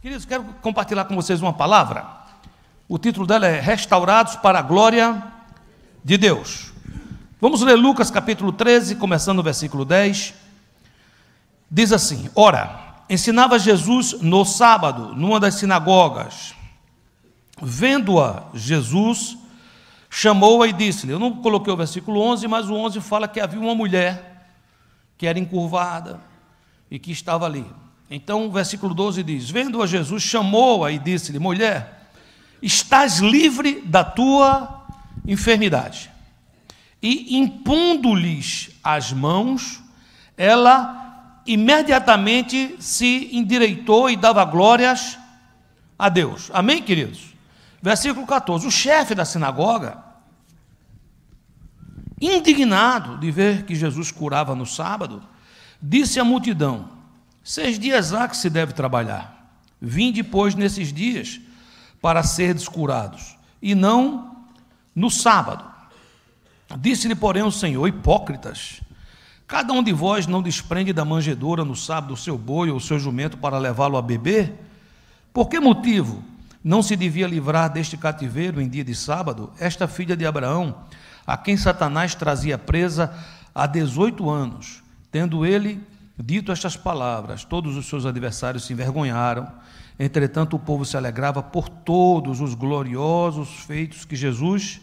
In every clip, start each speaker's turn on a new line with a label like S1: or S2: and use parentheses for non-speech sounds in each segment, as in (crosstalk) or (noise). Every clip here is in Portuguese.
S1: Queridos, quero compartilhar com vocês uma palavra. O título dela é Restaurados para a Glória de Deus. Vamos ler Lucas capítulo 13, começando no versículo 10. Diz assim: Ora, ensinava Jesus no sábado, numa das sinagogas. Vendo-a, Jesus chamou-a e disse-lhe: Eu não coloquei o versículo 11, mas o 11 fala que havia uma mulher que era encurvada e que estava ali. Então o versículo 12 diz: Vendo-a Jesus, chamou-a e disse-lhe: Mulher, estás livre da tua enfermidade. E impondo-lhes as mãos, ela imediatamente se endireitou e dava glórias a Deus. Amém, queridos? Versículo 14: O chefe da sinagoga, indignado de ver que Jesus curava no sábado, disse à multidão: Seis dias há que se deve trabalhar. Vinde, pois, nesses dias para ser curados, e não no sábado. Disse-lhe, porém, o Senhor: Hipócritas, cada um de vós não desprende da manjedoura no sábado o seu boi ou o seu jumento para levá-lo a beber? Por que motivo não se devia livrar deste cativeiro em dia de sábado esta filha de Abraão, a quem Satanás trazia presa há 18 anos, tendo ele Dito estas palavras, todos os seus adversários se envergonharam. Entretanto, o povo se alegrava por todos os gloriosos feitos que Jesus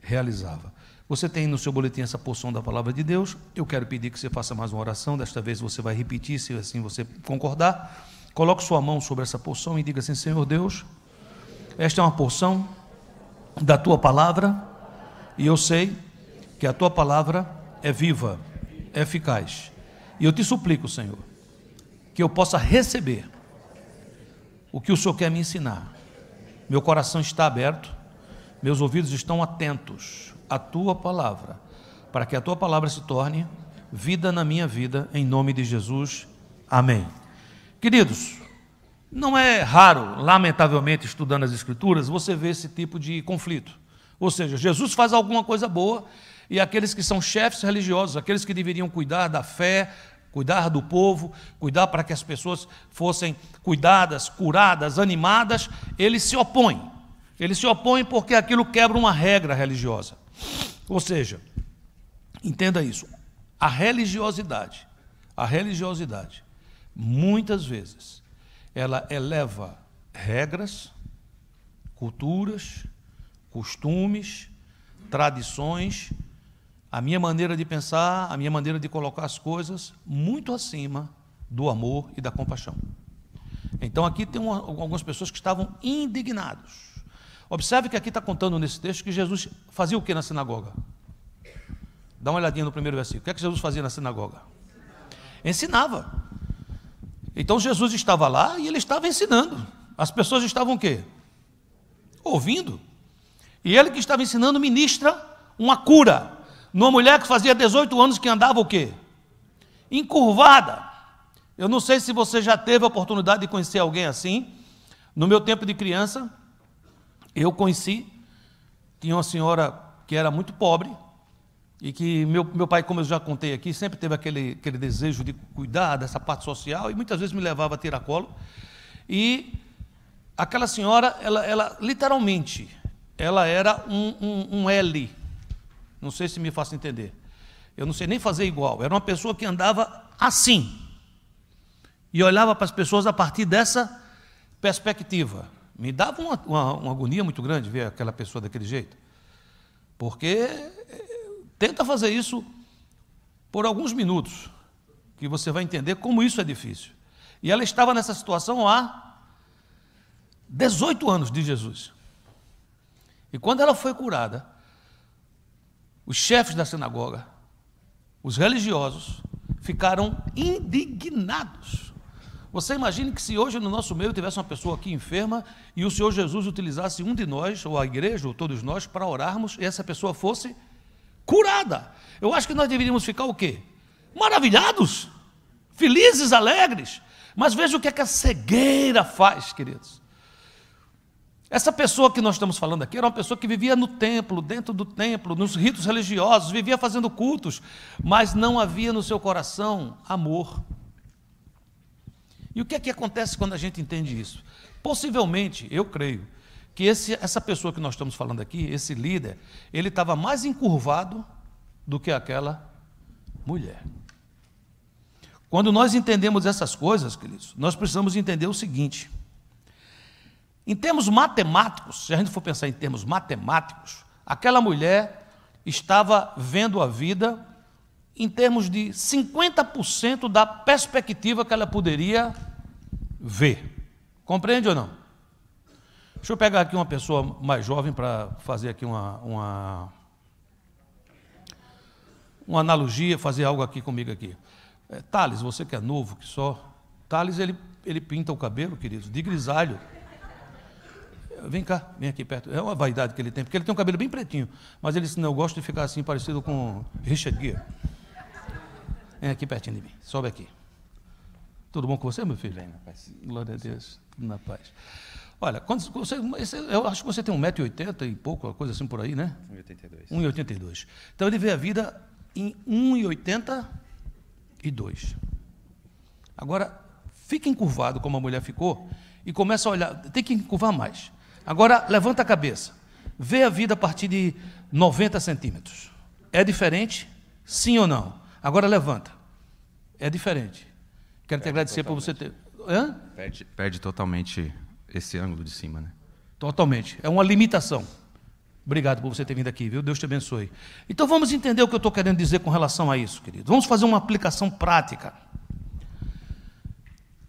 S1: realizava. Você tem no seu boletim essa porção da palavra de Deus. Eu quero pedir que você faça mais uma oração. Desta vez você vai repetir, se assim você concordar. Coloque sua mão sobre essa porção e diga assim: Senhor Deus, esta é uma porção da tua palavra e eu sei que a tua palavra é viva, é eficaz e eu te suplico, Senhor, que eu possa receber o que o Senhor quer me ensinar. Meu coração está aberto, meus ouvidos estão atentos à tua palavra, para que a tua palavra se torne vida na minha vida, em nome de Jesus. Amém. Queridos, não é raro, lamentavelmente, estudando as Escrituras, você ver esse tipo de conflito. Ou seja, Jesus faz alguma coisa boa e aqueles que são chefes religiosos, aqueles que deveriam cuidar da fé, cuidar do povo, cuidar para que as pessoas fossem cuidadas, curadas, animadas, eles se opõem. Eles se opõem porque aquilo quebra uma regra religiosa. Ou seja, entenda isso. A religiosidade, a religiosidade, muitas vezes, ela eleva regras, culturas, costumes, tradições, a minha maneira de pensar, a minha maneira de colocar as coisas, muito acima do amor e da compaixão. Então aqui tem uma, algumas pessoas que estavam indignados. Observe que aqui está contando nesse texto que Jesus fazia o que na sinagoga? Dá uma olhadinha no primeiro versículo. O que é que Jesus fazia na sinagoga? Ensinava. Então Jesus estava lá e ele estava ensinando. As pessoas estavam o quê? Ouvindo. E ele que estava ensinando ministra uma cura numa mulher que fazia 18 anos que andava o quê? Encurvada. Eu não sei se você já teve a oportunidade de conhecer alguém assim. No meu tempo de criança, eu conheci, tinha uma senhora que era muito pobre, e que meu, meu pai, como eu já contei aqui, sempre teve aquele, aquele desejo de cuidar dessa parte social, e muitas vezes me levava a tiracolo. E aquela senhora, ela, ela literalmente, ela era um, um, um L não sei se me faço entender. Eu não sei nem fazer igual. Era uma pessoa que andava assim. E olhava para as pessoas a partir dessa perspectiva. Me dava uma, uma, uma agonia muito grande ver aquela pessoa daquele jeito. Porque eh, tenta fazer isso por alguns minutos, que você vai entender como isso é difícil. E ela estava nessa situação há 18 anos de Jesus. E quando ela foi curada, os chefes da sinagoga, os religiosos, ficaram indignados. Você imagine que se hoje no nosso meio tivesse uma pessoa aqui enferma e o Senhor Jesus utilizasse um de nós, ou a igreja, ou todos nós, para orarmos e essa pessoa fosse curada. Eu acho que nós deveríamos ficar o quê? Maravilhados, felizes, alegres. Mas veja o que, é que a cegueira faz, queridos. Essa pessoa que nós estamos falando aqui era uma pessoa que vivia no templo, dentro do templo, nos ritos religiosos, vivia fazendo cultos, mas não havia no seu coração amor. E o que é que acontece quando a gente entende isso? Possivelmente, eu creio, que esse, essa pessoa que nós estamos falando aqui, esse líder, ele estava mais encurvado do que aquela mulher. Quando nós entendemos essas coisas, queridos, nós precisamos entender o seguinte em termos matemáticos, se a gente for pensar em termos matemáticos, aquela mulher estava vendo a vida em termos de 50% da perspectiva que ela poderia ver. Compreende ou não? Deixa eu pegar aqui uma pessoa mais jovem para fazer aqui uma, uma, uma, analogia, fazer algo aqui comigo aqui. É, Thales, você que é novo, que só. Thales, ele, ele pinta o cabelo, querido, de grisalho vem cá, vem aqui perto. É uma vaidade que ele tem, porque ele tem um cabelo bem pretinho. Mas ele disse, não, eu gosto de ficar assim, parecido com Richard Gere. Vem aqui pertinho de mim, sobe aqui. Tudo bom com você, meu filho? Bem, na paz. Glória a Deus, Tudo na paz. Olha, quando você, eu acho que você tem 1,80m e pouco, uma coisa assim por aí, né? 1,82. 1,82. Então ele vê a vida em 1,82. Agora, fica encurvado como a mulher ficou e começa a olhar, tem que encurvar mais. Agora, levanta a cabeça. Vê a vida a partir de 90 centímetros. É diferente? Sim ou não? Agora levanta. É diferente. Quero perde te agradecer totalmente. por você ter. Hã? Perde, perde totalmente esse ângulo de cima, né? Totalmente. É uma limitação. Obrigado por você ter vindo aqui, viu? Deus te abençoe. Então vamos entender o que eu estou querendo dizer com relação a isso, querido. Vamos fazer uma aplicação prática.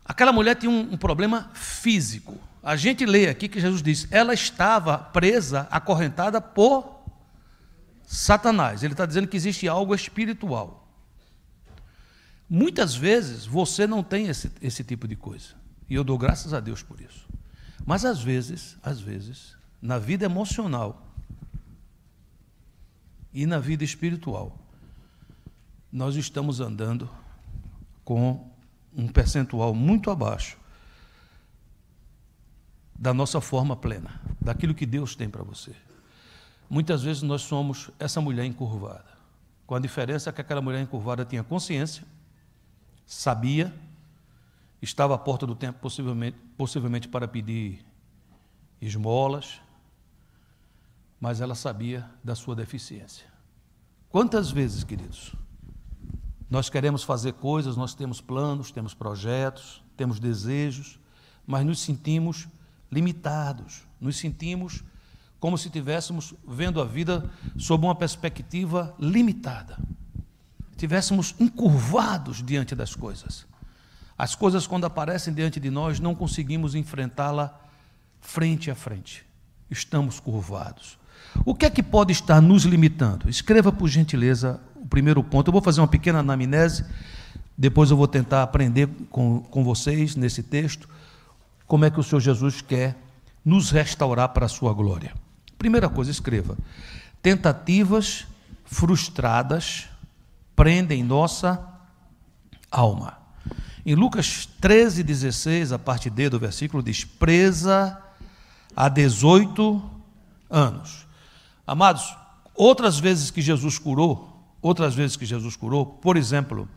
S1: Aquela mulher tinha um, um problema físico. A gente lê aqui que Jesus diz: ela estava presa, acorrentada por Satanás. Ele está dizendo que existe algo espiritual. Muitas vezes você não tem esse, esse tipo de coisa. E eu dou graças a Deus por isso. Mas às vezes, às vezes, na vida emocional e na vida espiritual, nós estamos andando com um percentual muito abaixo da nossa forma plena, daquilo que Deus tem para você. Muitas vezes nós somos essa mulher encurvada, com a diferença que aquela mulher encurvada tinha consciência, sabia, estava à porta do tempo, possivelmente, possivelmente para pedir esmolas, mas ela sabia da sua deficiência. Quantas vezes, queridos, nós queremos fazer coisas, nós temos planos, temos projetos, temos desejos, mas nos sentimos limitados, nos sentimos como se tivéssemos vendo a vida sob uma perspectiva limitada. Tivéssemos encurvados diante das coisas. As coisas quando aparecem diante de nós não conseguimos enfrentá-la frente a frente. Estamos curvados. O que é que pode estar nos limitando? Escreva por gentileza o primeiro ponto. Eu vou fazer uma pequena anamnese, depois eu vou tentar aprender com, com vocês nesse texto como é que o Senhor Jesus quer nos restaurar para a sua glória. Primeira coisa, escreva: tentativas frustradas prendem nossa alma. Em Lucas 13,16, a parte D do versículo diz: presa há 18 anos. Amados, outras vezes que Jesus curou, outras vezes que Jesus curou, por exemplo,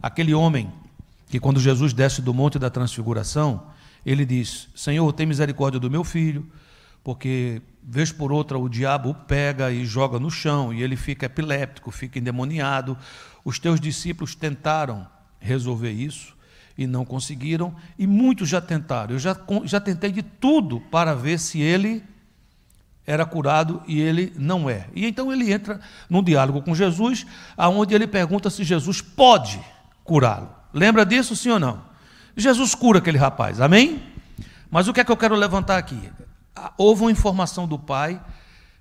S1: aquele homem que quando Jesus desce do monte da transfiguração, ele diz: Senhor, tem misericórdia do meu filho, porque vez por outra o diabo o pega e joga no chão, e ele fica epiléptico, fica endemoniado. Os teus discípulos tentaram resolver isso e não conseguiram, e muitos já tentaram. Eu já, já tentei de tudo para ver se ele era curado e ele não é. E então ele entra num diálogo com Jesus, aonde ele pergunta se Jesus pode curá-lo. Lembra disso, sim ou não? Jesus cura aquele rapaz, amém? Mas o que é que eu quero levantar aqui? Ah, houve uma informação do pai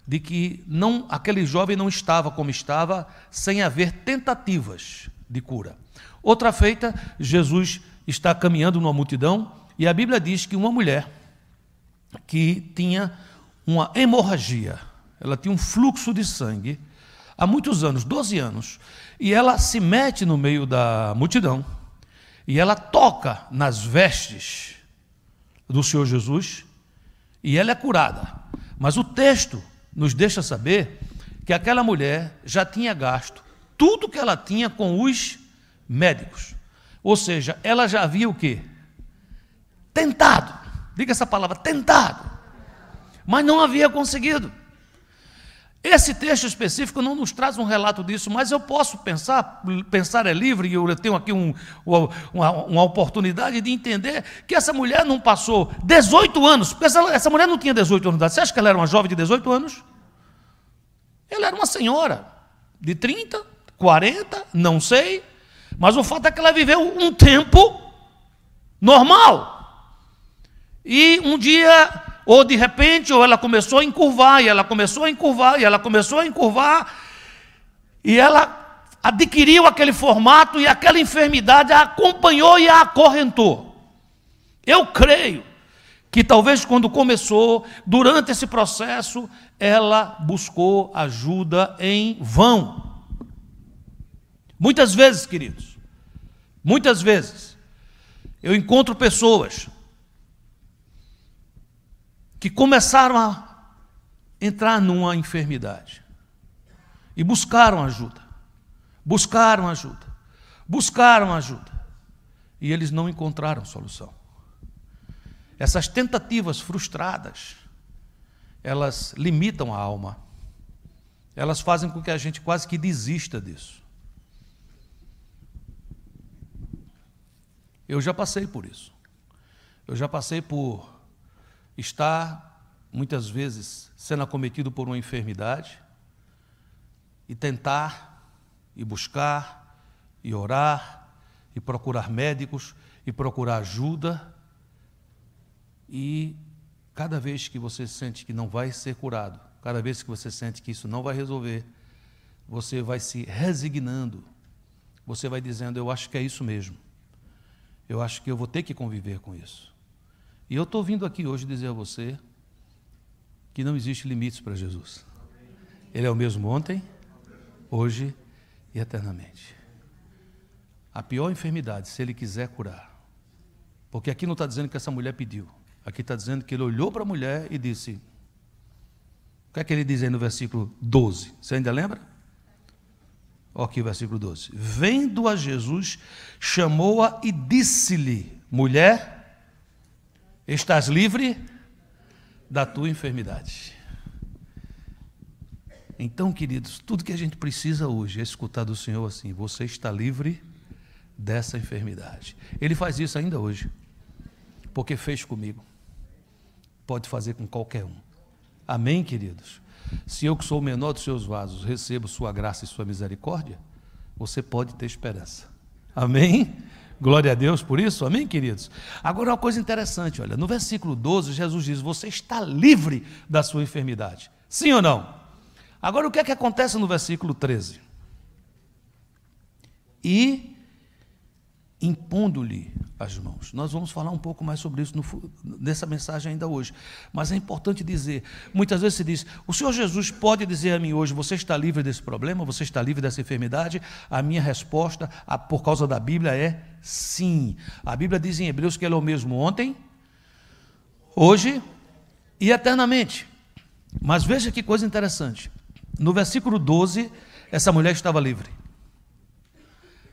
S1: de que não, aquele jovem não estava como estava, sem haver tentativas de cura. Outra feita, Jesus está caminhando numa multidão e a Bíblia diz que uma mulher que tinha uma hemorragia, ela tinha um fluxo de sangue há muitos anos, 12 anos, e ela se mete no meio da multidão e ela toca nas vestes do Senhor Jesus e ela é curada. Mas o texto nos deixa saber que aquela mulher já tinha gasto tudo que ela tinha com os médicos. Ou seja, ela já havia o quê? Tentado. Diga essa palavra, tentado. Mas não havia conseguido. Esse texto específico não nos traz um relato disso, mas eu posso pensar, pensar é livre, e eu tenho aqui um, uma, uma, oportunidade de entender que essa mulher não passou 18 anos, porque essa, essa mulher não tinha 18 anos de idade. Você acha que ela era uma jovem de 18 anos? Ela era uma senhora de 30, 40, não sei, mas o fato é que ela viveu um tempo normal. E um dia ou de repente, ou ela começou a encurvar, e ela começou a encurvar, e ela começou a encurvar, e ela adquiriu aquele formato e aquela enfermidade a acompanhou e a acorrentou. Eu creio que talvez quando começou, durante esse processo, ela buscou ajuda em vão. Muitas vezes, queridos, muitas vezes, eu encontro pessoas que começaram a entrar numa enfermidade e buscaram ajuda. Buscaram ajuda. Buscaram ajuda. E eles não encontraram solução. Essas tentativas frustradas, elas limitam a alma. Elas fazem com que a gente quase que desista disso. Eu já passei por isso. Eu já passei por está muitas vezes sendo acometido por uma enfermidade e tentar e buscar e orar e procurar médicos e procurar ajuda e cada vez que você sente que não vai ser curado, cada vez que você sente que isso não vai resolver, você vai se resignando. Você vai dizendo: eu acho que é isso mesmo. Eu acho que eu vou ter que conviver com isso. E eu estou vindo aqui hoje dizer a você que não existe limites para Jesus. Ele é o mesmo ontem, hoje e eternamente. A pior enfermidade, se ele quiser curar. Porque aqui não está dizendo que essa mulher pediu. Aqui está dizendo que ele olhou para a mulher e disse. O que é que ele diz aí no versículo 12? Você ainda lembra? Olha aqui o versículo 12. Vendo a Jesus, chamou-a e disse-lhe: Mulher, Estás livre da tua enfermidade. Então, queridos, tudo que a gente precisa hoje é escutar do Senhor assim: você está livre dessa enfermidade. Ele faz isso ainda hoje, porque fez comigo. Pode fazer com qualquer um. Amém, queridos? Se eu, que sou o menor dos seus vasos, recebo sua graça e sua misericórdia, você pode ter esperança. Amém? Glória a Deus por isso, amém, queridos? Agora, uma coisa interessante, olha, no versículo 12, Jesus diz: Você está livre da sua enfermidade. Sim ou não? Agora, o que é que acontece no versículo 13? E impondo-lhe as mãos. Nós vamos falar um pouco mais sobre isso no, nessa mensagem ainda hoje. Mas é importante dizer: muitas vezes se diz, o Senhor Jesus pode dizer a mim hoje, você está livre desse problema, você está livre dessa enfermidade? A minha resposta, a, por causa da Bíblia, é Sim. A Bíblia diz em Hebreus que ele é o mesmo ontem, hoje e eternamente. Mas veja que coisa interessante. No versículo 12, essa mulher estava livre.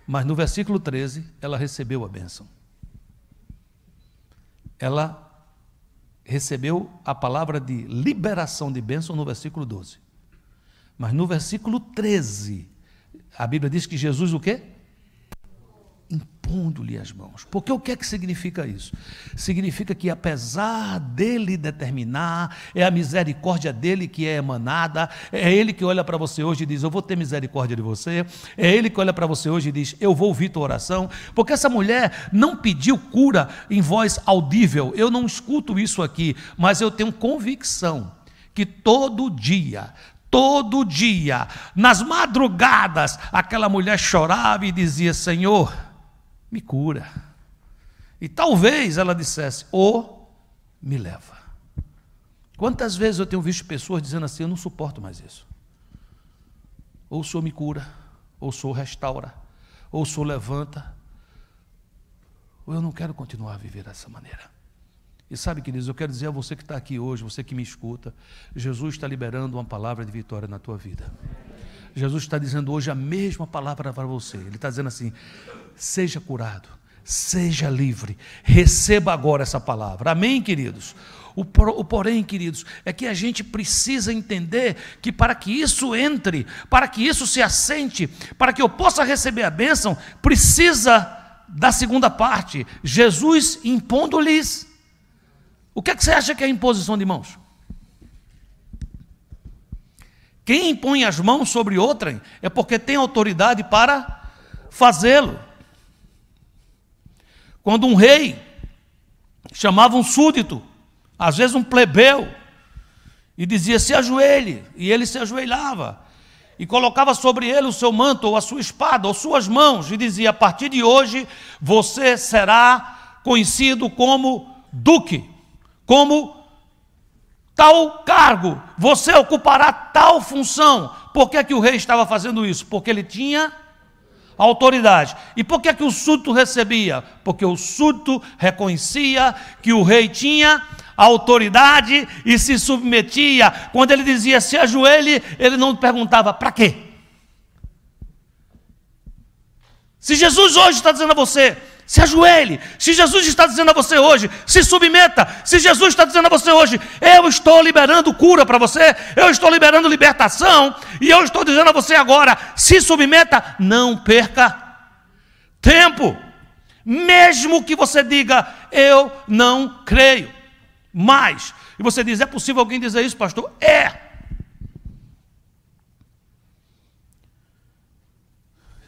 S1: Mas no versículo 13, ela recebeu a bênção. Ela recebeu a palavra de liberação de bênção no versículo 12. Mas no versículo 13, a Bíblia diz que Jesus o quê? impondo-lhe as mãos. Porque o que é que significa isso? Significa que apesar dele determinar, é a misericórdia dele que é emanada, é ele que olha para você hoje e diz: "Eu vou ter misericórdia de você". É ele que olha para você hoje e diz: "Eu vou ouvir tua oração". Porque essa mulher não pediu cura em voz audível. Eu não escuto isso aqui, mas eu tenho convicção que todo dia, todo dia, nas madrugadas, aquela mulher chorava e dizia: "Senhor, me cura. E talvez ela dissesse, ou me leva. Quantas vezes eu tenho visto pessoas dizendo assim, eu não suporto mais isso. Ou o Senhor me cura, ou o Senhor restaura, ou o Senhor levanta, ou eu não quero continuar a viver dessa maneira. E sabe, queridos, eu quero dizer a você que está aqui hoje, você que me escuta, Jesus está liberando uma palavra de vitória na tua vida. Jesus está dizendo hoje a mesma palavra para você. Ele está dizendo assim: seja curado, seja livre, receba agora essa palavra. Amém, queridos? O, por, o, porém, queridos, é que a gente precisa entender que para que isso entre, para que isso se assente, para que eu possa receber a bênção, precisa da segunda parte, Jesus impondo-lhes. O que, é que você acha que é a imposição de mãos? Quem impõe as mãos sobre outrem é porque tem autoridade para fazê-lo. Quando um rei chamava um súdito, às vezes um plebeu, e dizia: se ajoelhe, e ele se ajoelhava, e colocava sobre ele o seu manto, ou a sua espada, ou suas mãos, e dizia: a partir de hoje você será conhecido como duque, como tal cargo, você ocupará tal função. Por que, é que o rei estava fazendo isso? Porque ele tinha autoridade. E por que, é que o súdito recebia? Porque o súdito reconhecia que o rei tinha autoridade e se submetia. Quando ele dizia se ajoelhe, ele não perguntava para quê. Se Jesus hoje está dizendo a você, se ajoelhe. Se Jesus está dizendo a você hoje, se submeta. Se Jesus está dizendo a você hoje, eu estou liberando cura para você, eu estou liberando libertação, e eu estou dizendo a você agora, se submeta, não perca tempo. Mesmo que você diga, eu não creio mais. E você diz, é possível alguém dizer isso, pastor? É.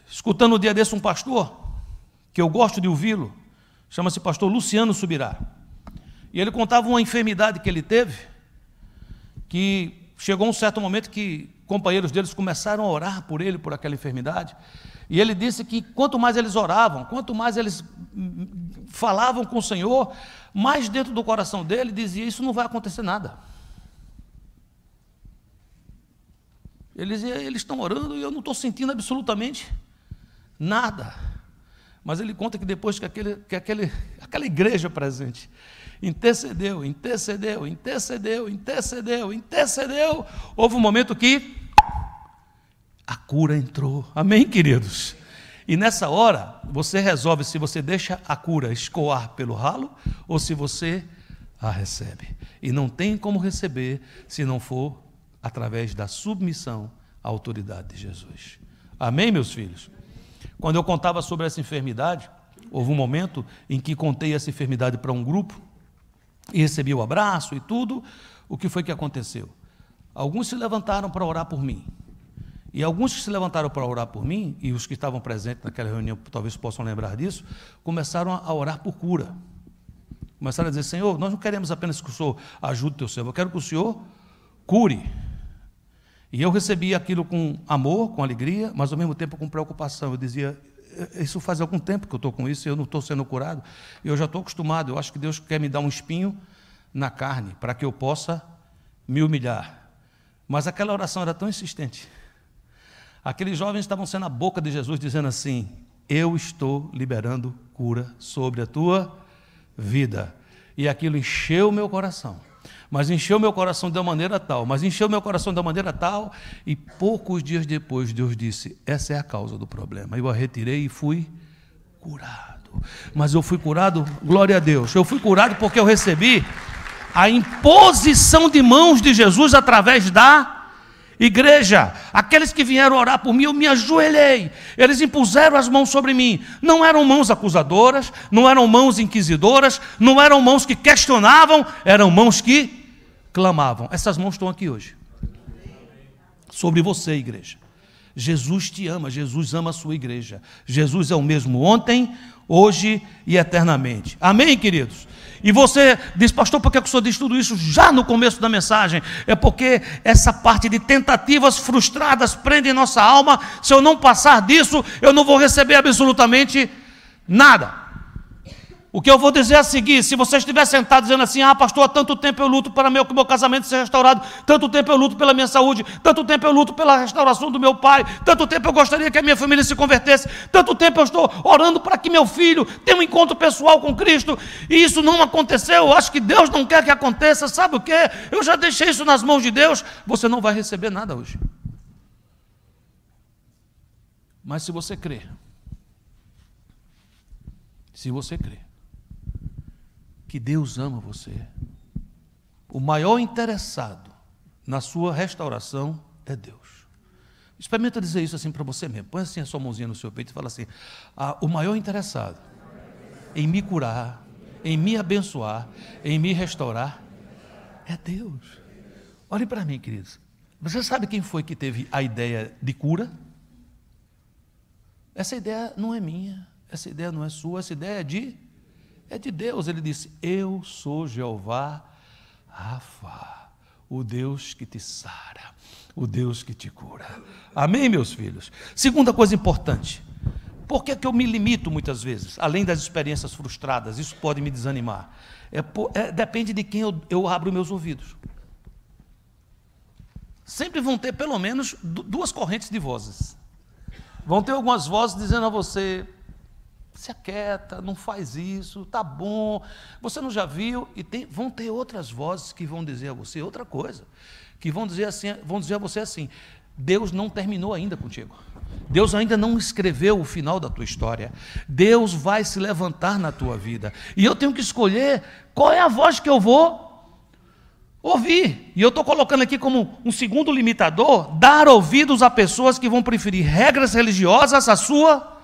S1: Escutando o um dia desse um pastor, que eu gosto de ouvi-lo, chama-se pastor Luciano Subirá. E ele contava uma enfermidade que ele teve, que chegou um certo momento que companheiros deles começaram a orar por ele, por aquela enfermidade. E ele disse que quanto mais eles oravam, quanto mais eles falavam com o Senhor, mais dentro do coração dele dizia: Isso não vai acontecer nada. Ele dizia: Eles estão orando e eu não estou sentindo absolutamente nada. Mas ele conta que depois que, aquele, que aquele, aquela igreja presente intercedeu, intercedeu, intercedeu, intercedeu, intercedeu, houve um momento que a cura entrou. Amém, queridos? E nessa hora, você resolve se você deixa a cura escoar pelo ralo ou se você a recebe. E não tem como receber se não for através da submissão à autoridade de Jesus. Amém, meus filhos? Quando eu contava sobre essa enfermidade, houve um momento em que contei essa enfermidade para um grupo e recebi o abraço e tudo. O que foi que aconteceu? Alguns se levantaram para orar por mim. E alguns que se levantaram para orar por mim, e os que estavam presentes naquela reunião talvez possam lembrar disso, começaram a orar por cura. Começaram a dizer: Senhor, nós não queremos apenas que o Senhor ajude o teu servo, eu quero que o Senhor cure. E eu recebia aquilo com amor, com alegria, mas ao mesmo tempo com preocupação. Eu dizia, é, é, isso faz algum tempo que eu estou com isso, e eu não estou sendo curado, eu já estou acostumado, eu acho que Deus quer me dar um espinho na carne, para que eu possa me humilhar. Mas aquela oração era tão insistente. Aqueles jovens estavam sendo a boca de Jesus, dizendo assim: Eu estou liberando cura sobre a tua vida. E aquilo encheu o meu coração mas encheu meu coração de uma maneira tal, mas encheu meu coração de uma maneira tal, e poucos dias depois Deus disse: essa é a causa do problema. Eu a retirei e fui curado. Mas eu fui curado, glória a Deus. Eu fui curado porque eu recebi a imposição de mãos de Jesus através da Igreja, aqueles que vieram orar por mim, eu me ajoelhei. Eles impuseram as mãos sobre mim. Não eram mãos acusadoras, não eram mãos inquisidoras, não eram mãos que questionavam, eram mãos que clamavam. Essas mãos estão aqui hoje. Sobre você, igreja. Jesus te ama, Jesus ama a sua igreja. Jesus é o mesmo ontem, hoje e eternamente. Amém, queridos? E você diz, pastor, por que o senhor diz tudo isso já no começo da mensagem? É porque essa parte de tentativas frustradas prende nossa alma. Se eu não passar disso, eu não vou receber absolutamente nada. O que eu vou dizer é a seguir, se você estiver sentado dizendo assim, ah, pastor, há tanto tempo eu luto para meu, o meu casamento seja restaurado, tanto tempo eu luto pela minha saúde, tanto tempo eu luto pela restauração do meu pai, tanto tempo eu gostaria que a minha família se convertesse, tanto tempo eu estou orando para que meu filho tenha um encontro pessoal com Cristo, e isso não aconteceu, eu acho que Deus não quer que aconteça, sabe o que? Eu já deixei isso nas mãos de Deus, você não vai receber nada hoje. Mas se você crer, se você crer, que Deus ama você. O maior interessado na sua restauração é Deus. Experimenta dizer isso assim para você mesmo. Põe assim a sua mãozinha no seu peito e fala assim: ah, o maior interessado em me curar, em me abençoar, em me restaurar é Deus. Olhe para mim, queridos. Você sabe quem foi que teve a ideia de cura? Essa ideia não é minha, essa ideia não é sua, essa ideia é de é de Deus. Ele disse: Eu sou Jeová Rafa, o Deus que te sara, o Deus que te cura. Amém, meus filhos? Segunda coisa importante. Por que, é que eu me limito muitas vezes, além das experiências frustradas? Isso pode me desanimar. É, é depende de quem eu, eu abro meus ouvidos. Sempre vão ter pelo menos duas correntes de vozes. Vão ter algumas vozes dizendo a você: se aquieta, não faz isso, tá bom, você não já viu? E tem, vão ter outras vozes que vão dizer a você outra coisa, que vão dizer assim, vão dizer a você assim: Deus não terminou ainda contigo. Deus ainda não escreveu o final da tua história. Deus vai se levantar na tua vida. E eu tenho que escolher qual é a voz que eu vou ouvir. E eu estou colocando aqui como um segundo limitador: dar ouvidos a pessoas que vão preferir regras religiosas à sua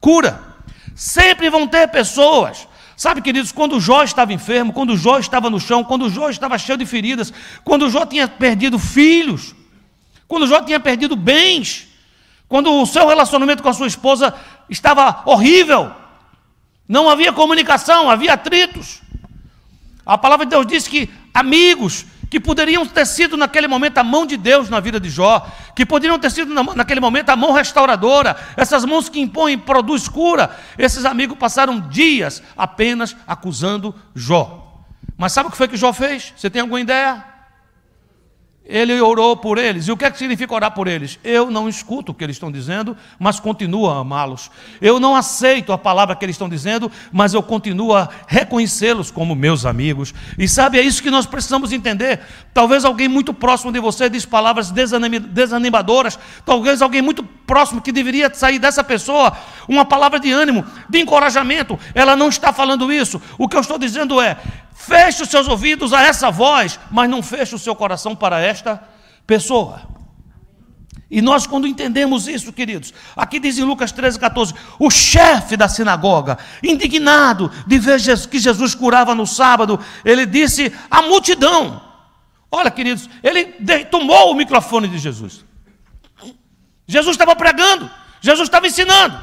S1: cura. Sempre vão ter pessoas. Sabe, queridos, quando Jó estava enfermo, quando Jó estava no chão, quando Jó estava cheio de feridas, quando Jó tinha perdido filhos, quando Jó tinha perdido bens, quando o seu relacionamento com a sua esposa estava horrível, não havia comunicação, havia atritos. A palavra de Deus diz que amigos que poderiam ter sido naquele momento a mão de Deus na vida de Jó, que poderiam ter sido naquele momento a mão restauradora, essas mãos que impõem e produz cura, esses amigos passaram dias apenas acusando Jó. Mas sabe o que foi que Jó fez? Você tem alguma ideia? ele orou por eles. E o que, é que significa orar por eles? Eu não escuto o que eles estão dizendo, mas continuo a amá-los. Eu não aceito a palavra que eles estão dizendo, mas eu continuo a reconhecê-los como meus amigos. E sabe, é isso que nós precisamos entender. Talvez alguém muito próximo de você diz palavras desanimadoras, talvez alguém muito próximo que deveria sair dessa pessoa uma palavra de ânimo, de encorajamento. Ela não está falando isso. O que eu estou dizendo é: Feche os seus ouvidos a essa voz, mas não feche o seu coração para esta pessoa. E nós, quando entendemos isso, queridos, aqui diz em Lucas 13, 14: o chefe da sinagoga, indignado de ver que Jesus curava no sábado, ele disse à multidão: Olha, queridos, ele tomou o microfone de Jesus. Jesus estava pregando, Jesus estava ensinando,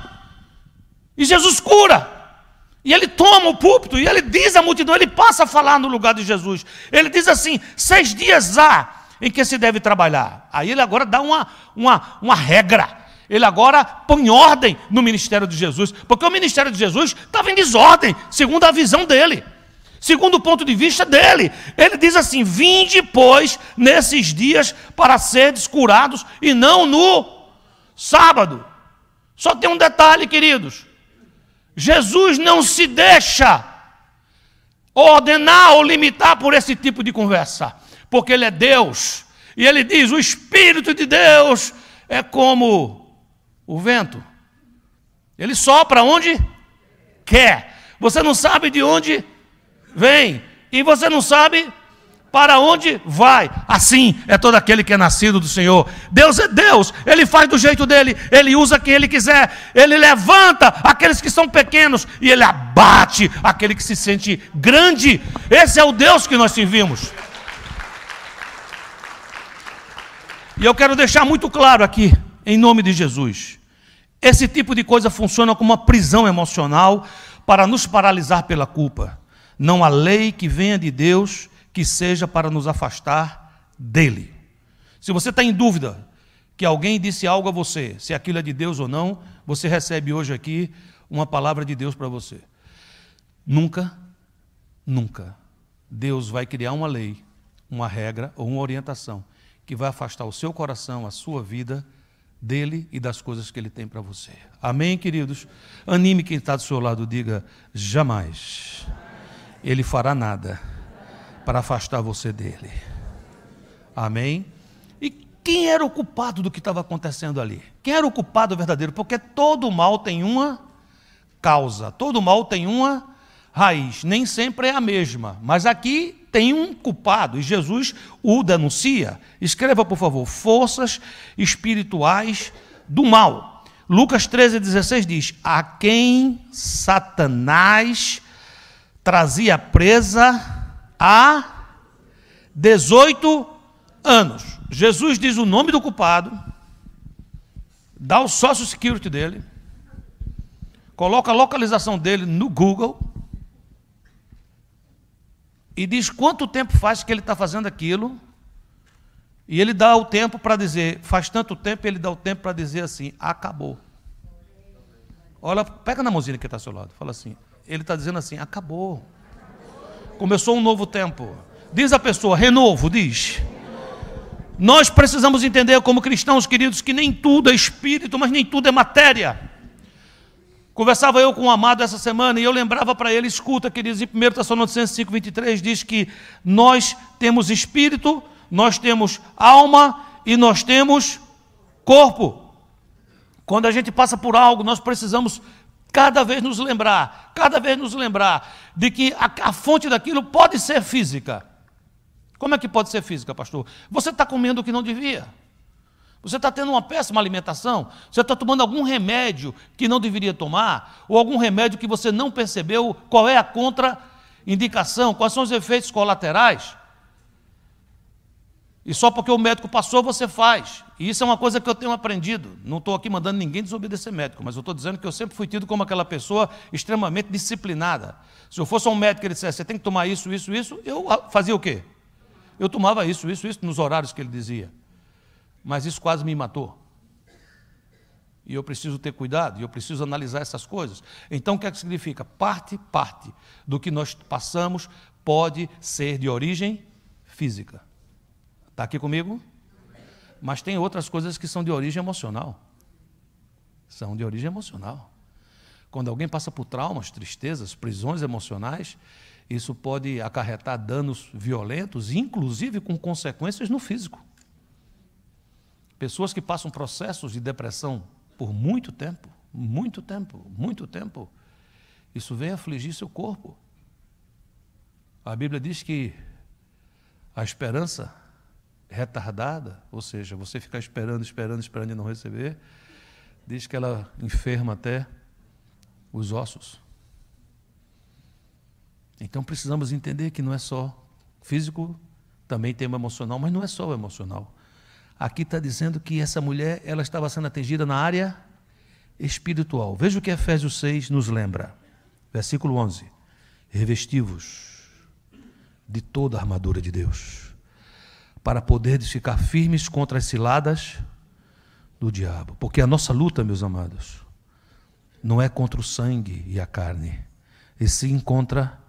S1: e Jesus cura. E ele toma o púlpito e ele diz à multidão, ele passa a falar no lugar de Jesus. Ele diz assim: seis dias há em que se deve trabalhar. Aí ele agora dá uma, uma, uma regra. Ele agora põe ordem no ministério de Jesus, porque o ministério de Jesus estava em desordem, segundo a visão dele, segundo o ponto de vista dele. Ele diz assim: Vinde, pois, nesses dias para seres curados e não no sábado. Só tem um detalhe, queridos. Jesus não se deixa ordenar ou limitar por esse tipo de conversa, porque Ele é Deus. E Ele diz: o Espírito de Deus é como o vento, ele sopra onde quer. Você não sabe de onde vem, e você não sabe para onde vai. Assim é todo aquele que é nascido do Senhor. Deus é Deus, ele faz do jeito dele, ele usa quem ele quiser, ele levanta aqueles que são pequenos e ele abate aquele que se sente grande. Esse é o Deus que nós servimos. E eu quero deixar muito claro aqui, em nome de Jesus. Esse tipo de coisa funciona como uma prisão emocional para nos paralisar pela culpa. Não há lei que venha de Deus que seja para nos afastar dele. Se você está em dúvida que alguém disse algo a você, se aquilo é de Deus ou não, você recebe hoje aqui uma palavra de Deus para você. Nunca, nunca, Deus vai criar uma lei, uma regra ou uma orientação que vai afastar o seu coração, a sua vida dele e das coisas que ele tem para você. Amém, queridos? Anime quem está do seu lado, diga jamais. Ele fará nada para afastar você dele. Amém? E quem era o culpado do que estava acontecendo ali? Quem era o culpado verdadeiro? Porque todo mal tem uma causa, todo mal tem uma raiz, nem sempre é a mesma, mas aqui tem um culpado e Jesus o denuncia. Escreva, por favor, forças espirituais do mal. Lucas 13, 16 diz: A quem Satanás trazia presa há 18 anos. Jesus diz o nome do culpado, dá o sócio security dele, coloca a localização dele no Google e diz quanto tempo faz que ele está fazendo aquilo. E ele dá o tempo para dizer, faz tanto tempo, ele dá o tempo para dizer assim, acabou. Olha, pega na mãozinha que está ao seu lado, fala assim, ele está dizendo assim, acabou. Começou um novo tempo. Diz a pessoa, renovo, diz. Nós precisamos entender, como cristãos queridos, que nem tudo é espírito, mas nem tudo é matéria. Conversava eu com um amado essa semana e eu lembrava para ele, escuta, queridos, em 1 Tessalonicenses 5,23 diz que nós temos espírito, nós temos alma e nós temos corpo. Quando a gente passa por algo, nós precisamos cada vez nos lembrar, cada vez nos lembrar de que a, a fonte daquilo pode ser física. Como é que pode ser física, pastor? Você está comendo o que não devia. Você está tendo uma péssima alimentação, você está tomando algum remédio que não deveria tomar, ou algum remédio que você não percebeu qual é a contraindicação, quais são os efeitos colaterais. E só porque o médico passou, você faz. E isso é uma coisa que eu tenho aprendido. Não estou aqui mandando ninguém desobedecer médico, mas eu estou dizendo que eu sempre fui tido como aquela pessoa extremamente disciplinada. Se eu fosse um médico e ele dissesse, você tem que tomar isso, isso, isso, eu ah, fazia o quê? Eu tomava isso, isso, isso, nos horários que ele dizia. Mas isso quase me matou. E eu preciso ter cuidado, e eu preciso analisar essas coisas. Então, o que é que significa? Parte, parte do que nós passamos pode ser de origem física. Está aqui comigo? Mas tem outras coisas que são de origem emocional. São de origem emocional. Quando alguém passa por traumas, tristezas, prisões emocionais, isso pode acarretar danos violentos, inclusive com consequências no físico. Pessoas que passam processos de depressão por muito tempo, muito tempo, muito tempo, isso vem afligir seu corpo. A Bíblia diz que a esperança retardada, ou seja, você ficar esperando, esperando, esperando e não receber, diz que ela enferma até os ossos. Então precisamos entender que não é só físico, também tem o emocional, mas não é só o emocional. Aqui está dizendo que essa mulher ela estava sendo atingida na área espiritual. Veja o que Efésios 6 nos lembra. Versículo 11. Revestivos de toda a armadura de Deus para poder ficar firmes contra as ciladas do diabo. Porque a nossa luta, meus amados, não é contra o sangue e a carne, e sim contra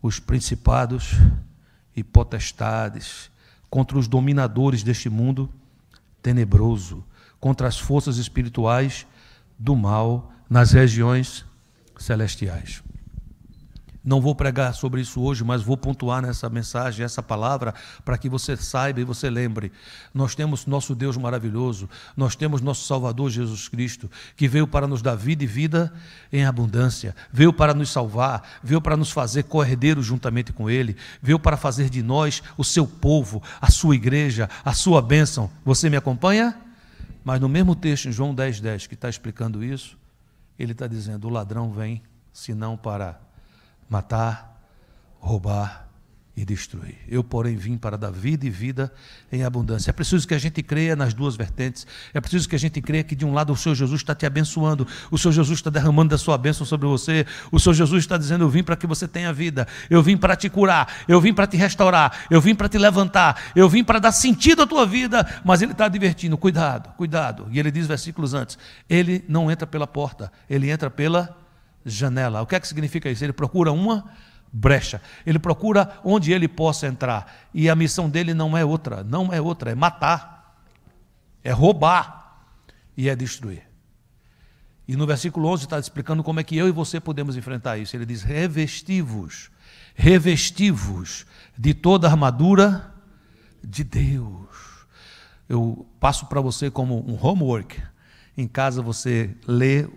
S1: os principados e potestades, contra os dominadores deste mundo tenebroso, contra as forças espirituais do mal nas regiões celestiais. Não vou pregar sobre isso hoje, mas vou pontuar nessa mensagem, essa palavra, para que você saiba e você lembre. Nós temos nosso Deus maravilhoso, nós temos nosso Salvador Jesus Cristo, que veio para nos dar vida e vida em abundância, veio para nos salvar, veio para nos fazer corredeiros juntamente com Ele, veio para fazer de nós o seu povo, a sua igreja, a sua bênção. Você me acompanha? Mas no mesmo texto, em João 10, 10, que está explicando isso, ele está dizendo: o ladrão vem senão para matar, roubar e destruir. Eu, porém, vim para dar vida e vida em abundância. É preciso que a gente creia nas duas vertentes. É preciso que a gente creia que, de um lado, o Senhor Jesus está te abençoando, o Senhor Jesus está derramando da sua bênção sobre você, o Senhor Jesus está dizendo: Eu vim para que você tenha vida, eu vim para te curar, eu vim para te restaurar, eu vim para te levantar, eu vim para dar sentido à tua vida. Mas Ele está advertindo: cuidado, cuidado. E Ele diz versículos antes: Ele não entra pela porta, ele entra pela janela. O que é que significa isso? Ele procura uma brecha. Ele procura onde ele possa entrar. E a missão dele não é outra, não é outra, é matar, é roubar e é destruir. E no versículo 11 está explicando como é que eu e você podemos enfrentar isso. Ele diz: revestivos, revestivos de toda a armadura de Deus. Eu passo para você como um homework. Em casa você lê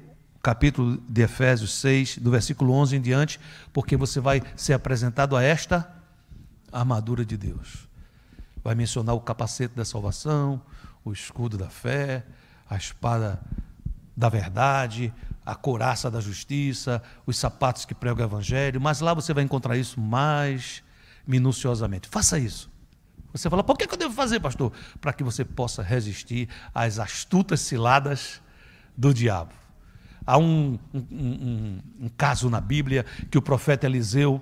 S1: capítulo de Efésios 6, do versículo 11 em diante, porque você vai ser apresentado a esta armadura de Deus. Vai mencionar o capacete da salvação, o escudo da fé, a espada da verdade, a couraça da justiça, os sapatos que pregam o evangelho, mas lá você vai encontrar isso mais minuciosamente. Faça isso. Você fala, por é que eu devo fazer, pastor? Para que você possa resistir às astutas ciladas do diabo. Há um, um, um, um caso na Bíblia que o profeta Eliseu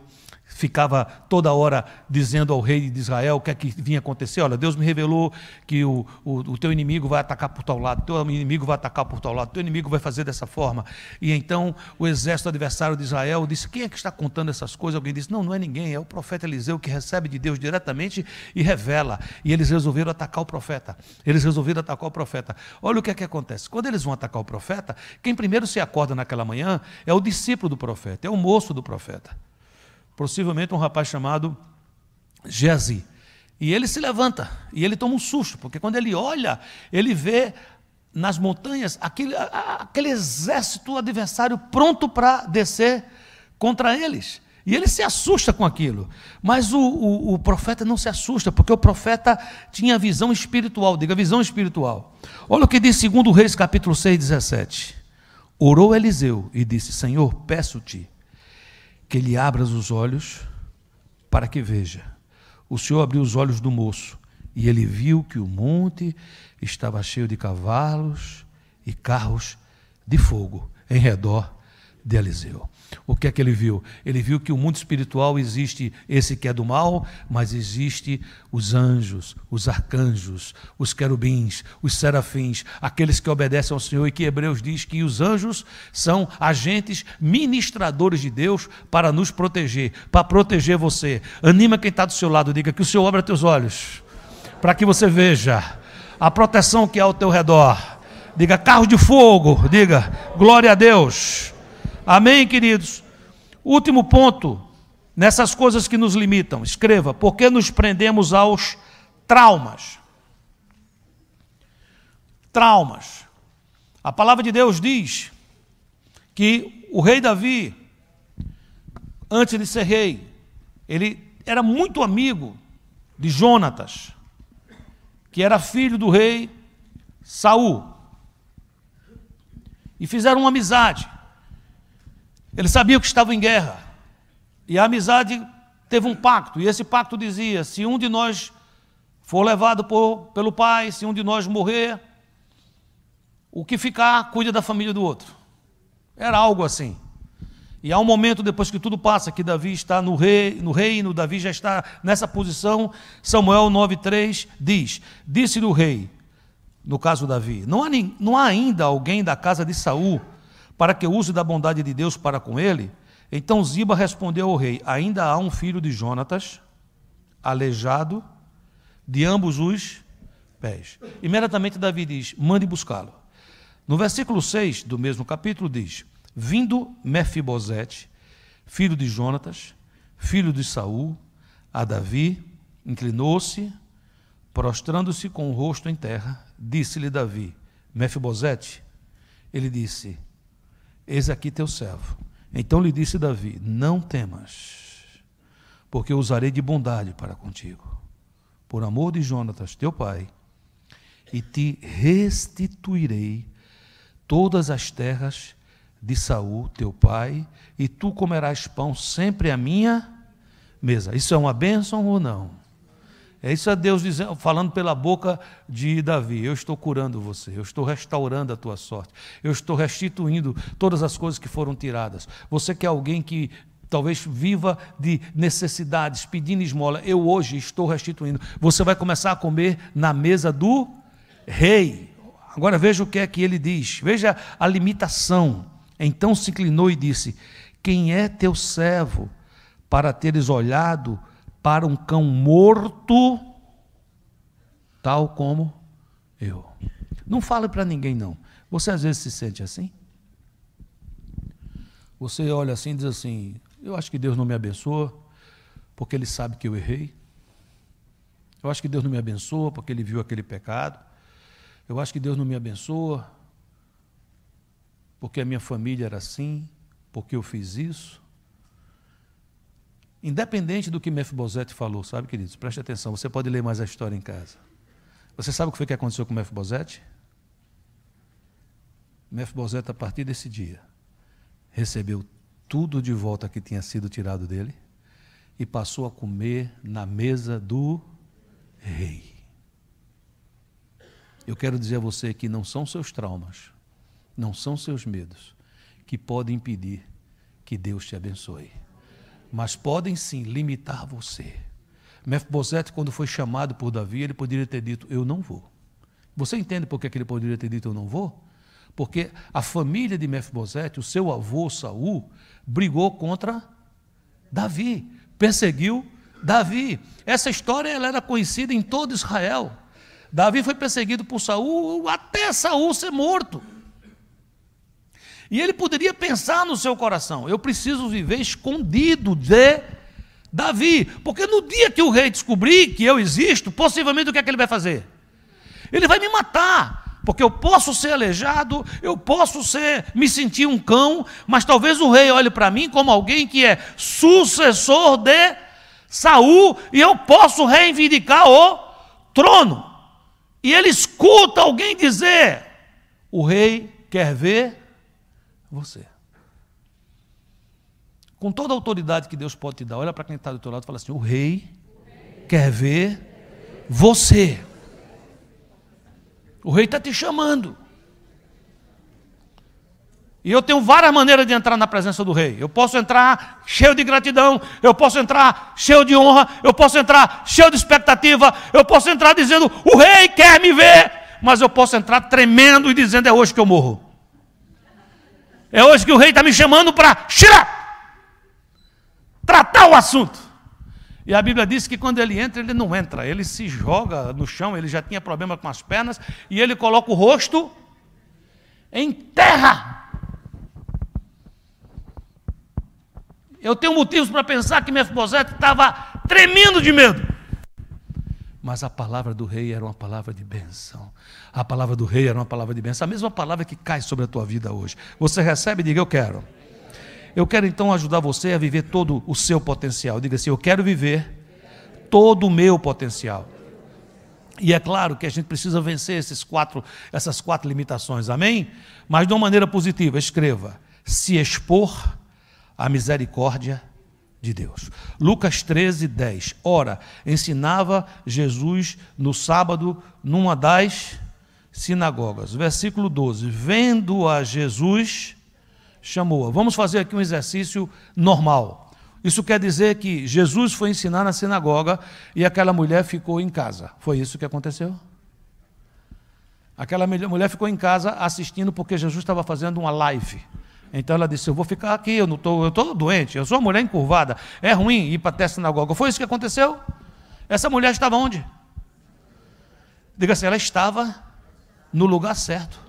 S1: ficava toda hora dizendo ao rei de Israel o que é que vinha acontecer. Olha, Deus me revelou que o, o, o teu inimigo vai atacar por tal lado, teu inimigo vai atacar por tal lado, teu inimigo vai fazer dessa forma. E então o exército adversário de Israel disse: Quem é que está contando essas coisas? Alguém disse: Não, não é ninguém, é o profeta Eliseu que recebe de Deus diretamente e revela. E eles resolveram atacar o profeta. Eles resolveram atacar o profeta. Olha o que é que acontece. Quando eles vão atacar o profeta, quem primeiro se acorda naquela manhã é o discípulo do profeta, é o moço do profeta possivelmente um rapaz chamado Jezi. E ele se levanta e ele toma um susto, porque quando ele olha, ele vê nas montanhas aquele, aquele exército adversário pronto para descer contra eles. E ele se assusta com aquilo. Mas o, o, o, profeta não se assusta, porque o profeta tinha visão espiritual. Diga, visão espiritual. Olha o que diz 2 Reis, capítulo 6, 17. Orou Eliseu e disse: Senhor, peço-te que ele abra os olhos para que veja. O Senhor abriu os olhos do moço e ele viu que o monte estava cheio de cavalos e carros de fogo em redor de Eliseu o que é que ele viu? Ele viu que o mundo espiritual existe esse que é do mal, mas existe os anjos, os arcanjos, os querubins, os serafins, aqueles que obedecem ao Senhor e que Hebreus diz que os anjos são agentes ministradores de Deus para nos proteger, para proteger você. Anima quem está do seu lado, diga que o Senhor abra teus olhos, para que você veja a proteção que há ao teu redor. Diga carro de fogo, diga glória a Deus. Amém, queridos? Último ponto, nessas coisas que nos limitam, escreva, por que nos prendemos aos traumas? Traumas. A palavra de Deus diz que o rei Davi, antes de ser rei, ele era muito amigo de Jonatas, que era filho do rei Saul. E fizeram uma amizade. Ele sabia que estava em guerra. E a amizade teve um pacto. E esse pacto dizia: se um de nós for levado por, pelo pai, se um de nós morrer, o que ficar, cuida da família do outro. Era algo assim. E há um momento depois que tudo passa, que Davi está no, rei, no reino, Davi já está nessa posição. Samuel 9,3 diz: Disse-lhe o rei, no caso Davi, não há, não há ainda alguém da casa de Saul para que use da bondade de Deus para com ele? Então Ziba respondeu ao rei: Ainda há um filho de Jonatas, aleijado de ambos os pés. Imediatamente Davi diz: Mande buscá-lo. No versículo 6 do mesmo capítulo diz: Vindo Mefibosete, filho de Jonatas, filho de Saul, a Davi, inclinou-se, prostrando-se com o rosto em terra, disse-lhe Davi: Mefibosete, ele disse: Eis aqui teu servo. Então lhe disse Davi: Não temas, porque usarei de bondade para contigo, por amor de Jonatas, teu pai, e te restituirei todas as terras de Saul, teu pai, e tu comerás pão sempre à minha mesa. Isso é uma bênção ou não? É isso a Deus dizendo, falando pela boca de Davi: Eu estou curando você, eu estou restaurando a tua sorte, eu estou restituindo todas as coisas que foram tiradas. Você que é alguém que talvez viva de necessidades, pedindo esmola, eu hoje estou restituindo. Você vai começar a comer na mesa do rei. Agora veja o que é que ele diz, veja a limitação. Então se inclinou e disse: Quem é teu servo para teres olhado? para um cão morto, tal como eu. Não fale para ninguém, não. Você às vezes se sente assim? Você olha assim e diz assim: Eu acho que Deus não me abençoa, porque Ele sabe que eu errei. Eu acho que Deus não me abençoa, porque Ele viu aquele pecado. Eu acho que Deus não me abençoa, porque a minha família era assim, porque eu fiz isso. Independente do que Mefibosete falou, sabe, queridos? Preste atenção, você pode ler mais a história em casa. Você sabe o que foi que aconteceu com Mefibosete? Mefibosete, a partir desse dia, recebeu tudo de volta que tinha sido tirado dele e passou a comer na mesa do rei. Eu quero dizer a você que não são seus traumas, não são seus medos que podem impedir que Deus te abençoe mas podem sim limitar você. Mefibosete, quando foi chamado por Davi, ele poderia ter dito: Eu não vou. Você entende por que ele poderia ter dito: Eu não vou? Porque a família de Mefibosete, o seu avô Saul, brigou contra Davi, perseguiu Davi. Essa história ela era conhecida em todo Israel. Davi foi perseguido por Saul até Saul ser morto. E ele poderia pensar no seu coração: eu preciso viver escondido de Davi, porque no dia que o rei descobrir que eu existo, possivelmente o que é que ele vai fazer? Ele vai me matar, porque eu posso ser aleijado, eu posso ser me sentir um cão, mas talvez o rei olhe para mim como alguém que é sucessor de Saul e eu posso reivindicar o trono. E ele escuta alguém dizer: "O rei quer ver você. Com toda a autoridade que Deus pode te dar, olha para quem está do teu lado e fala assim: o rei, o rei quer ver você. O rei está te chamando. E eu tenho várias maneiras de entrar na presença do rei. Eu posso entrar cheio de gratidão, eu posso entrar cheio de honra, eu posso entrar cheio de expectativa, eu posso entrar dizendo: o rei quer me ver, mas eu posso entrar tremendo e dizendo: é hoje que eu morro. É hoje que o rei está me chamando para tirar, tratar o assunto. E a Bíblia diz que quando ele entra, ele não entra, ele se joga no chão, ele já tinha problema com as pernas, e ele coloca o rosto em terra. Eu tenho motivos para pensar que Mefibosete estava tremendo de medo. Mas a palavra do rei era uma palavra de bênção. A palavra do rei era uma palavra de bênção. A mesma palavra que cai sobre a tua vida hoje. Você recebe e diga: Eu quero. Eu quero então ajudar você a viver todo o seu potencial. Diga assim: Eu quero viver todo o meu potencial. E é claro que a gente precisa vencer esses quatro, essas quatro limitações, amém? Mas de uma maneira positiva, escreva: se expor à misericórdia de Deus. Lucas 13, 10. Ora, ensinava Jesus no sábado numa das sinagogas. Versículo 12. Vendo-a Jesus, chamou-a. Vamos fazer aqui um exercício normal. Isso quer dizer que Jesus foi ensinar na sinagoga e aquela mulher ficou em casa. Foi isso que aconteceu? Aquela mulher ficou em casa assistindo porque Jesus estava fazendo uma live. Então ela disse: Eu vou ficar aqui, eu estou tô, eu tô doente, eu sou uma mulher encurvada, é ruim ir para a a sinagoga. Foi isso que aconteceu? Essa mulher estava onde? Diga assim: ela estava no lugar certo,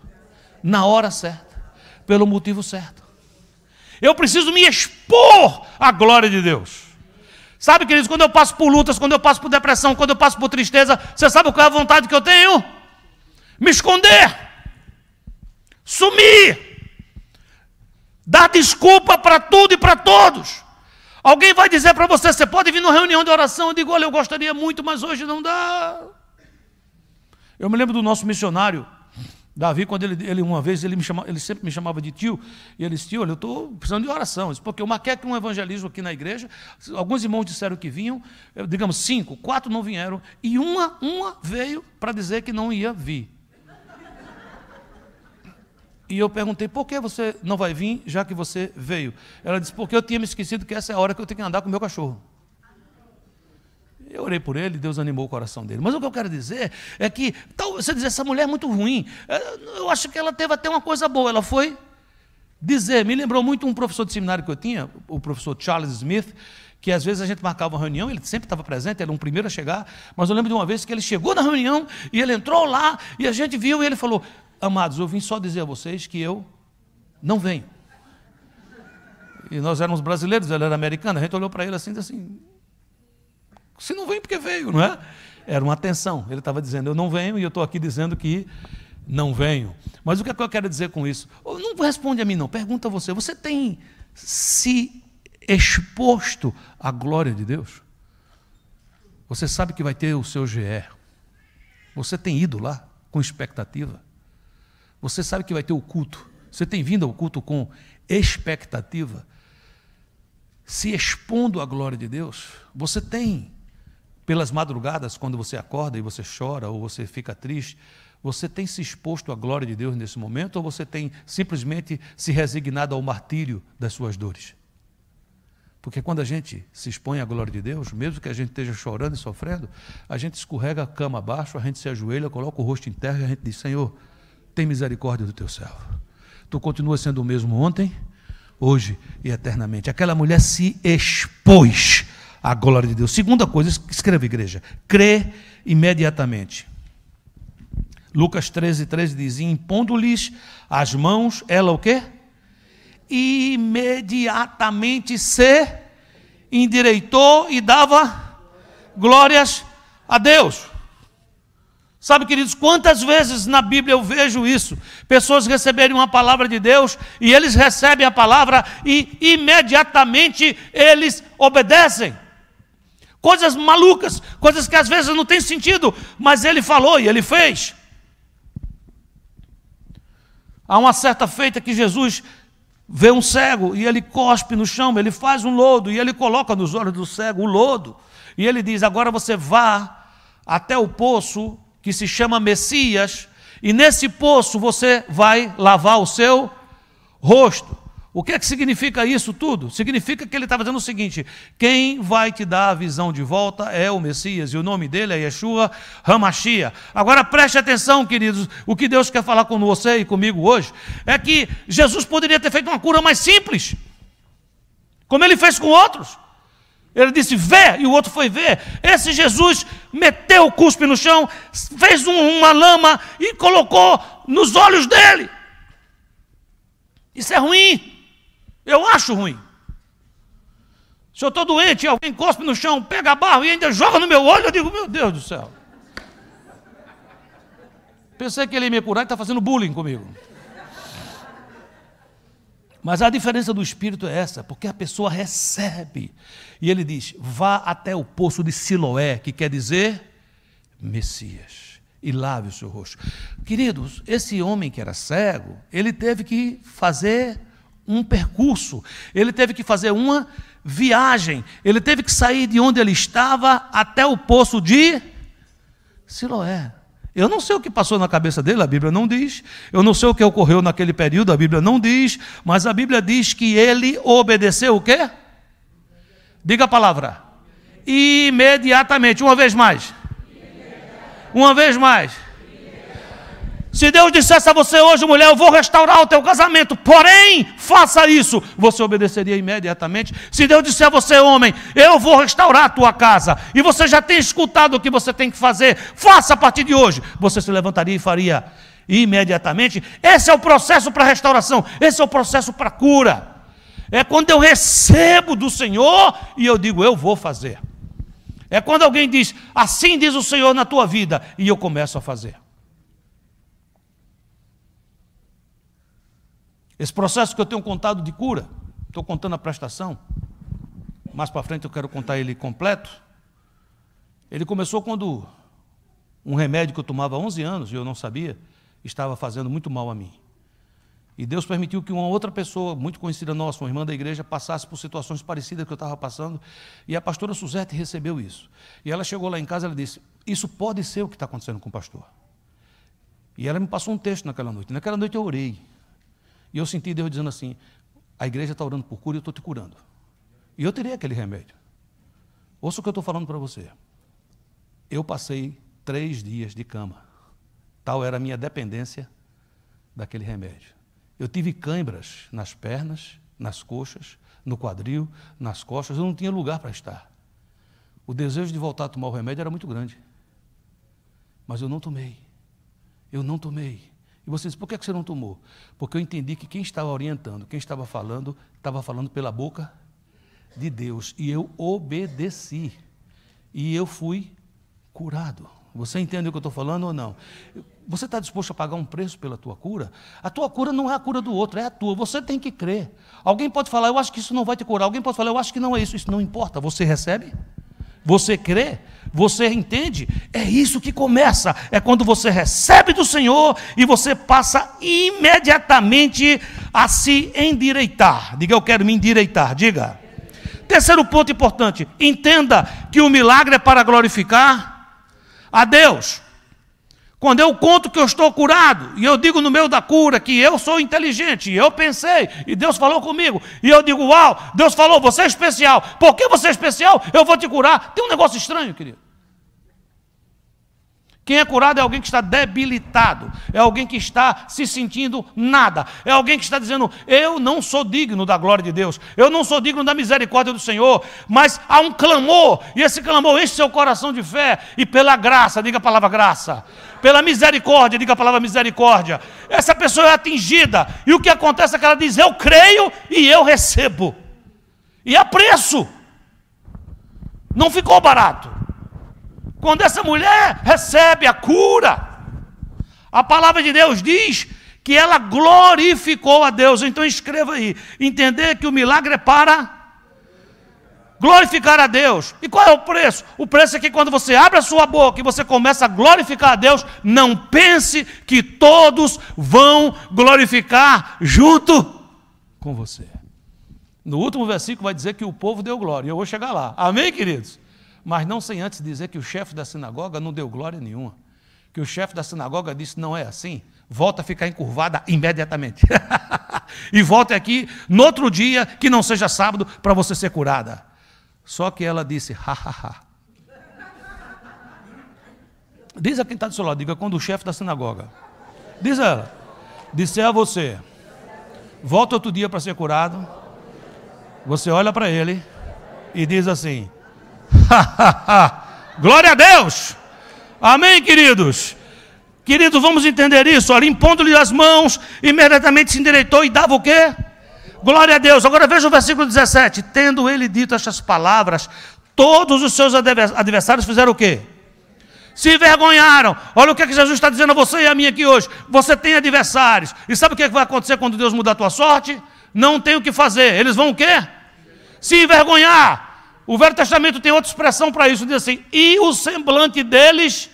S1: na hora certa, pelo motivo certo. Eu preciso me expor à glória de Deus. Sabe, queridos, quando eu passo por lutas, quando eu passo por depressão, quando eu passo por tristeza, você sabe qual é a vontade que eu tenho? Me esconder, sumir Dá desculpa para tudo e para todos. Alguém vai dizer para você: você pode vir numa reunião de oração? Eu digo: olha, eu gostaria muito, mas hoje não dá. Eu me lembro do nosso missionário, Davi, quando ele, ele uma vez, ele, me chama, ele sempre me chamava de tio, e ele disse, tio, olha, eu estou precisando de oração. Isso porque eu marquei um evangelismo aqui na igreja, alguns irmãos disseram que vinham, digamos cinco, quatro não vieram, e uma, uma veio para dizer que não ia vir. E eu perguntei, por que você não vai vir já que você veio? Ela disse, porque eu tinha me esquecido que essa é a hora que eu tenho que andar com o meu cachorro. Eu orei por ele, Deus animou o coração dele. Mas o que eu quero dizer é que, tal, você diz, essa mulher é muito ruim. É, eu acho que ela teve até uma coisa boa. Ela foi dizer, me lembrou muito um professor de seminário que eu tinha, o professor Charles Smith, que às vezes a gente marcava uma reunião, ele sempre estava presente, era um primeiro a chegar, mas eu lembro de uma vez que ele chegou na reunião e ele entrou lá e a gente viu e ele falou: Amados, eu vim só dizer a vocês que eu não venho. E nós éramos brasileiros, ele era americano, a gente olhou para ele assim, assim: Se não vem, porque veio, não é? Era uma atenção, ele estava dizendo: Eu não venho e eu estou aqui dizendo que não venho. Mas o que, é que eu quero dizer com isso? Oh, não responde a mim, não, pergunta a você: Você tem se exposto à glória de Deus. Você sabe que vai ter o seu GE. Você tem ido lá com expectativa. Você sabe que vai ter o culto. Você tem vindo ao culto com expectativa. Se expondo à glória de Deus, você tem pelas madrugadas, quando você acorda e você chora ou você fica triste, você tem se exposto à glória de Deus nesse momento ou você tem simplesmente se resignado ao martírio das suas dores? Porque quando a gente se expõe à glória de Deus, mesmo que a gente esteja chorando e sofrendo, a gente escorrega a cama abaixo, a gente se ajoelha, coloca o rosto em terra e a gente diz: Senhor, tem misericórdia do teu servo. Tu continuas sendo o mesmo ontem, hoje e eternamente. Aquela mulher se expôs à glória de Deus. Segunda coisa, escreva, igreja: crê imediatamente. Lucas 13, 13 diz: impondo-lhes as mãos, ela o quê? imediatamente se endireitou e dava glórias a Deus. Sabe, queridos, quantas vezes na Bíblia eu vejo isso? Pessoas receberem uma palavra de Deus e eles recebem a palavra e imediatamente eles obedecem. Coisas malucas, coisas que às vezes não tem sentido, mas ele falou e ele fez. Há uma certa feita que Jesus vê um cego e ele cospe no chão, ele faz um lodo e ele coloca nos olhos do cego o lodo. E ele diz: Agora você vá até o poço que se chama Messias, e nesse poço você vai lavar o seu rosto. O que é que significa isso tudo? Significa que ele está dizendo o seguinte: quem vai te dar a visão de volta é o Messias, e o nome dele é Yeshua Hamashia. Agora preste atenção, queridos, o que Deus quer falar com você e comigo hoje é que Jesus poderia ter feito uma cura mais simples, como ele fez com outros. Ele disse, vê, e o outro foi ver. Esse Jesus meteu o cuspe no chão, fez um, uma lama e colocou nos olhos dele. Isso é ruim. Eu acho ruim. Se eu estou doente e alguém cospe no chão, pega barro e ainda joga no meu olho, eu digo, meu Deus do céu. Pensei que ele ia me curar e está fazendo bullying comigo. Mas a diferença do espírito é essa, porque a pessoa recebe. E ele diz: vá até o poço de Siloé, que quer dizer Messias, e lave o seu rosto. Queridos, esse homem que era cego, ele teve que fazer um percurso, ele teve que fazer uma viagem, ele teve que sair de onde ele estava até o poço de Siloé. Eu não sei o que passou na cabeça dele, a Bíblia não diz. Eu não sei o que ocorreu naquele período, a Bíblia não diz. Mas a Bíblia diz que ele obedeceu o quê? Diga a palavra. Imediatamente. Uma vez mais. Uma vez mais. Se Deus dissesse a você hoje, mulher, eu vou restaurar o teu casamento, porém, faça isso, você obedeceria imediatamente. Se Deus dissesse a você, homem, eu vou restaurar a tua casa, e você já tem escutado o que você tem que fazer, faça a partir de hoje, você se levantaria e faria imediatamente. Esse é o processo para restauração, esse é o processo para cura. É quando eu recebo do Senhor e eu digo, eu vou fazer. É quando alguém diz, assim diz o Senhor na tua vida, e eu começo a fazer. Esse processo que eu tenho contado de cura, estou contando a prestação, mais para frente eu quero contar ele completo. Ele começou quando um remédio que eu tomava há 11 anos e eu não sabia, estava fazendo muito mal a mim. E Deus permitiu que uma outra pessoa, muito conhecida nossa, uma irmã da igreja, passasse por situações parecidas que eu estava passando. E a pastora Suzette recebeu isso. E ela chegou lá em casa e disse: Isso pode ser o que está acontecendo com o pastor. E ela me passou um texto naquela noite. Naquela noite eu orei. E eu senti Deus dizendo assim: a igreja está orando por cura e eu estou te curando. E eu teria aquele remédio. Ouça o que eu estou falando para você. Eu passei três dias de cama. Tal era a minha dependência daquele remédio. Eu tive cãibras nas pernas, nas coxas, no quadril, nas costas. Eu não tinha lugar para estar. O desejo de voltar a tomar o remédio era muito grande. Mas eu não tomei. Eu não tomei. E você diz, por que você não tomou? Porque eu entendi que quem estava orientando, quem estava falando, estava falando pela boca de Deus. E eu obedeci. E eu fui curado. Você entende o que eu estou falando ou não? Você está disposto a pagar um preço pela tua cura? A tua cura não é a cura do outro, é a tua. Você tem que crer. Alguém pode falar, eu acho que isso não vai te curar. Alguém pode falar, eu acho que não é isso. Isso não importa. Você recebe? Você crê? Você entende? É isso que começa. É quando você recebe do Senhor e você passa imediatamente a se endireitar. Diga, eu quero me endireitar. Diga. Terceiro ponto importante: entenda que o milagre é para glorificar a Deus. Quando eu conto que eu estou curado, e eu digo no meio da cura que eu sou inteligente, e eu pensei, e Deus falou comigo, e eu digo, uau, Deus falou, você é especial, por que você é especial? Eu vou te curar. Tem um negócio estranho, querido. Quem é curado é alguém que está debilitado, é alguém que está se sentindo nada, é alguém que está dizendo: Eu não sou digno da glória de Deus, eu não sou digno da misericórdia do Senhor, mas há um clamor, e esse clamor enche seu coração de fé, e pela graça, diga a palavra graça, pela misericórdia, diga a palavra misericórdia. Essa pessoa é atingida, e o que acontece é que ela diz: Eu creio e eu recebo, e a preço, não ficou barato. Quando essa mulher recebe a cura, a palavra de Deus diz que ela glorificou a Deus. Então escreva aí: entender que o milagre é para glorificar a Deus. E qual é o preço? O preço é que quando você abre a sua boca e você começa a glorificar a Deus, não pense que todos vão glorificar junto com você. No último versículo vai dizer que o povo deu glória. Eu vou chegar lá. Amém, queridos? mas não sem antes dizer que o chefe da sinagoga não deu glória nenhuma. Que o chefe da sinagoga disse: não é assim, volta a ficar encurvada imediatamente. (laughs) e volte aqui no outro dia, que não seja sábado, para você ser curada. Só que ela disse: ha, ha, ha. Diz a quem está do seu lado, diga quando o chefe da sinagoga. Diz ela: disse a você, volta outro dia para ser curado. Você olha para ele e diz assim: (laughs) Glória a Deus! Amém, queridos? Queridos, vamos entender isso. Olha, impondo-lhe as mãos, imediatamente se endireitou e dava o quê? Glória a Deus. Agora veja o versículo 17. Tendo ele dito estas palavras, todos os seus adversários fizeram o quê? Se envergonharam. Olha o que, é que Jesus está dizendo a você e a mim aqui hoje. Você tem adversários. E sabe o que, é que vai acontecer quando Deus mudar a tua sorte? Não tem o que fazer. Eles vão o quê? Se envergonhar. O Velho Testamento tem outra expressão para isso, diz assim: e o semblante deles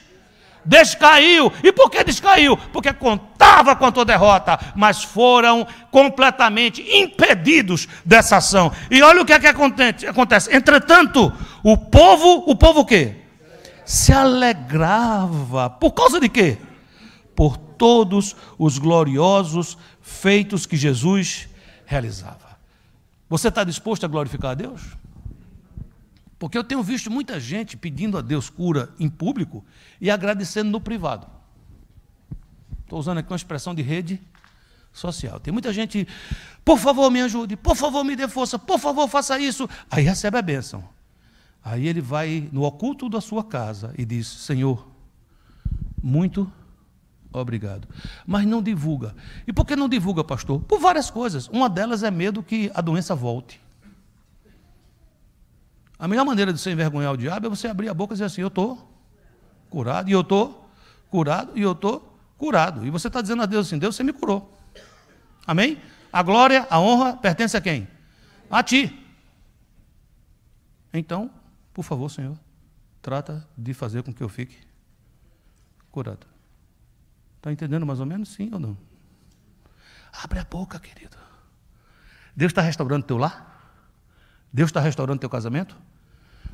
S1: descaiu. E por que descaiu? Porque contava com a tua derrota, mas foram completamente impedidos dessa ação. E olha o que é que acontece. Entretanto, o povo, o povo o quê? Se alegrava. Por causa de quê? Por todos os gloriosos feitos que Jesus realizava. Você está disposto a glorificar a Deus? Porque eu tenho visto muita gente pedindo a Deus cura em público e agradecendo no privado. Estou usando aqui uma expressão de rede social. Tem muita gente, por favor, me ajude, por favor, me dê força, por favor, faça isso. Aí recebe a bênção. Aí ele vai no oculto da sua casa e diz: Senhor, muito obrigado. Mas não divulga. E por que não divulga, pastor? Por várias coisas. Uma delas é medo que a doença volte. A melhor maneira de você envergonhar o diabo é você abrir a boca e dizer assim: Eu estou curado, e eu estou curado, e eu estou curado. E você está dizendo a Deus assim: Deus, você me curou. Amém? A glória, a honra pertence a quem? A ti. Então, por favor, Senhor, trata de fazer com que eu fique curado. Está entendendo mais ou menos? Sim ou não? Abre a boca, querido. Deus está restaurando teu lar? Deus está restaurando teu casamento?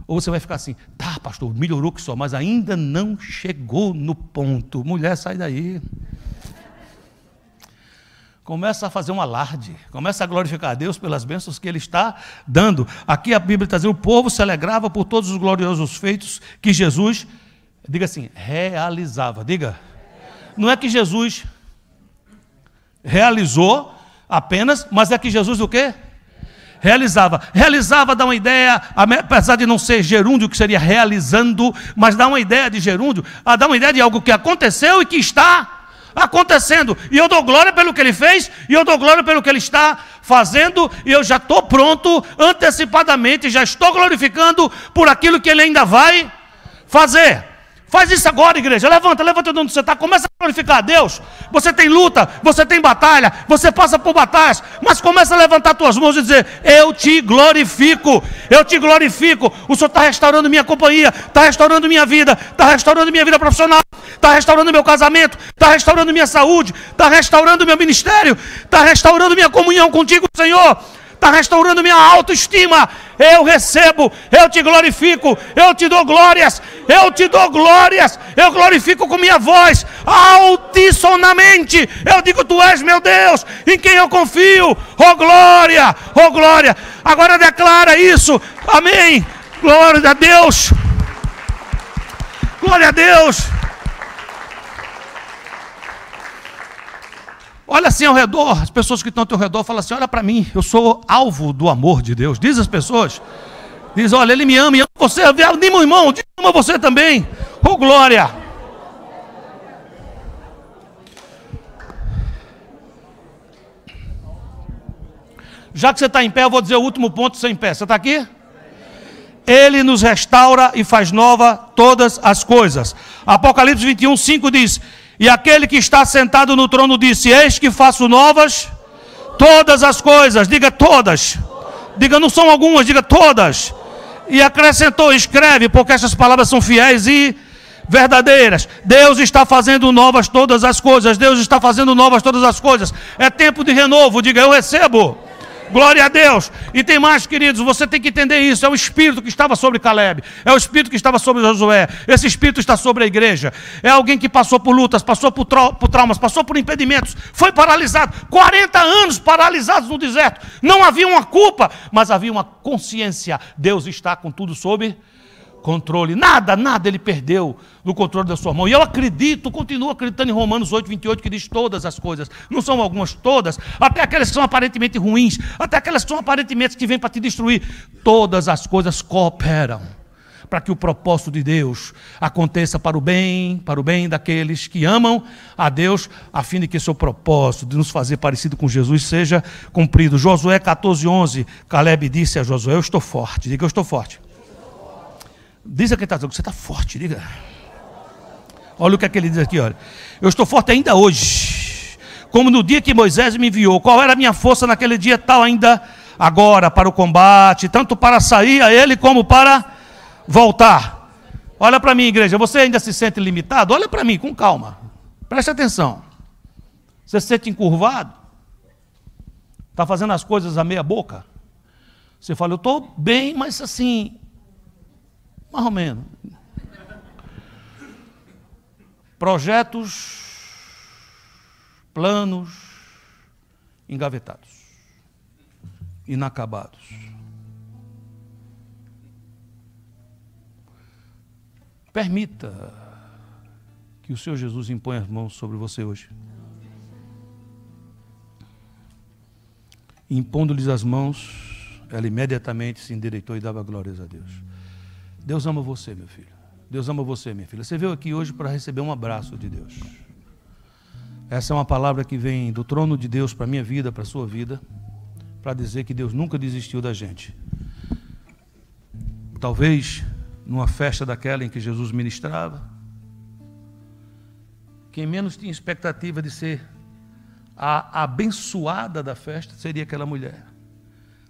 S1: Ou você vai ficar assim, tá, pastor, melhorou que só, mas ainda não chegou no ponto. Mulher, sai daí. Começa a fazer um alarde, começa a glorificar a Deus pelas bênçãos que Ele está dando. Aqui a Bíblia está dizendo: o povo se alegrava por todos os gloriosos feitos que Jesus, diga assim, realizava. Diga. Não é que Jesus realizou apenas, mas é que Jesus o quê? realizava. Realizava dá uma ideia, apesar de não ser gerúndio, que seria realizando, mas dá uma ideia de gerúndio, dá uma ideia de algo que aconteceu e que está acontecendo. E eu dou glória pelo que ele fez, e eu dou glória pelo que ele está fazendo, e eu já estou pronto, antecipadamente, já estou glorificando por aquilo que ele ainda vai fazer. Faz isso agora, igreja. Levanta, levanta onde você está. Começa a glorificar a Deus. Você tem luta, você tem batalha, você passa por batalhas, mas começa a levantar tuas mãos e dizer: Eu te glorifico, eu te glorifico. O Senhor está restaurando minha companhia, está restaurando minha vida, está restaurando minha vida profissional, está restaurando meu casamento, está restaurando minha saúde, está restaurando meu ministério, está restaurando minha comunhão contigo, Senhor está restaurando minha autoestima. Eu recebo, eu te glorifico, eu te dou glórias, eu te dou glórias, eu glorifico com minha voz, altissonamente. Eu digo: Tu és meu Deus, em quem eu confio. Oh glória, oh glória. Agora declara isso, amém. Glória a Deus, glória a Deus. Olha assim ao redor, as pessoas que estão ao teu redor falam assim: olha para mim, eu sou alvo do amor de Deus. Diz as pessoas. Diz, olha, ele me ama e ama você, meu o irmão, ama você também. Ô oh, glória! Já que você está em pé, eu vou dizer o último ponto sem pé. Você está aqui? Ele nos restaura e faz nova todas as coisas. Apocalipse 21, 5 diz: e aquele que está sentado no trono disse: Eis que faço novas todas as coisas. Diga todas. Diga não são algumas, diga todas. E acrescentou: Escreve, porque estas palavras são fiéis e verdadeiras. Deus está fazendo novas todas as coisas. Deus está fazendo novas todas as coisas. É tempo de renovo. Diga: Eu recebo. Glória a Deus. E tem mais, queridos, você tem que entender isso. É o espírito que estava sobre Caleb, é o espírito que estava sobre Josué. Esse espírito está sobre a igreja. É alguém que passou por lutas, passou por, por traumas, passou por impedimentos, foi paralisado. 40 anos paralisados no deserto. Não havia uma culpa, mas havia uma consciência. Deus está com tudo sobre controle. Nada, nada ele perdeu do controle da sua mão. E eu acredito, continuo acreditando em Romanos 8, 28, que diz todas as coisas. Não são algumas, todas. Até aquelas que são aparentemente ruins, até aquelas que são aparentemente que vêm para te destruir. Todas as coisas cooperam para que o propósito de Deus aconteça para o bem, para o bem daqueles que amam a Deus, a fim de que seu propósito de nos fazer parecido com Jesus seja cumprido. Josué 14, 11, Caleb disse a Josué, eu estou forte. Diga, eu estou forte Diz a quem está que você está forte, diga. Olha o que, é que ele diz aqui, olha. Eu estou forte ainda hoje. Como no dia que Moisés me enviou. Qual era a minha força naquele dia tal ainda agora para o combate, tanto para sair a ele como para voltar. Olha para mim, igreja, você ainda se sente limitado? Olha para mim com calma. Preste atenção. Você se sente encurvado? Está fazendo as coisas a meia boca? Você fala, eu estou bem, mas assim, mais ou menos. Projetos, planos engavetados, inacabados. Permita que o Senhor Jesus imponha as mãos sobre você hoje. Impondo-lhes as mãos, ela imediatamente se endireitou e dava glórias a Deus. Deus ama você, meu filho. Deus ama você, minha filha. Você veio aqui hoje para receber um abraço de Deus. Essa é uma palavra que vem do trono de Deus para a minha vida, para a sua vida, para dizer que Deus nunca desistiu da gente. Talvez numa festa daquela em que Jesus ministrava, quem menos tinha expectativa de ser a abençoada da festa seria aquela mulher,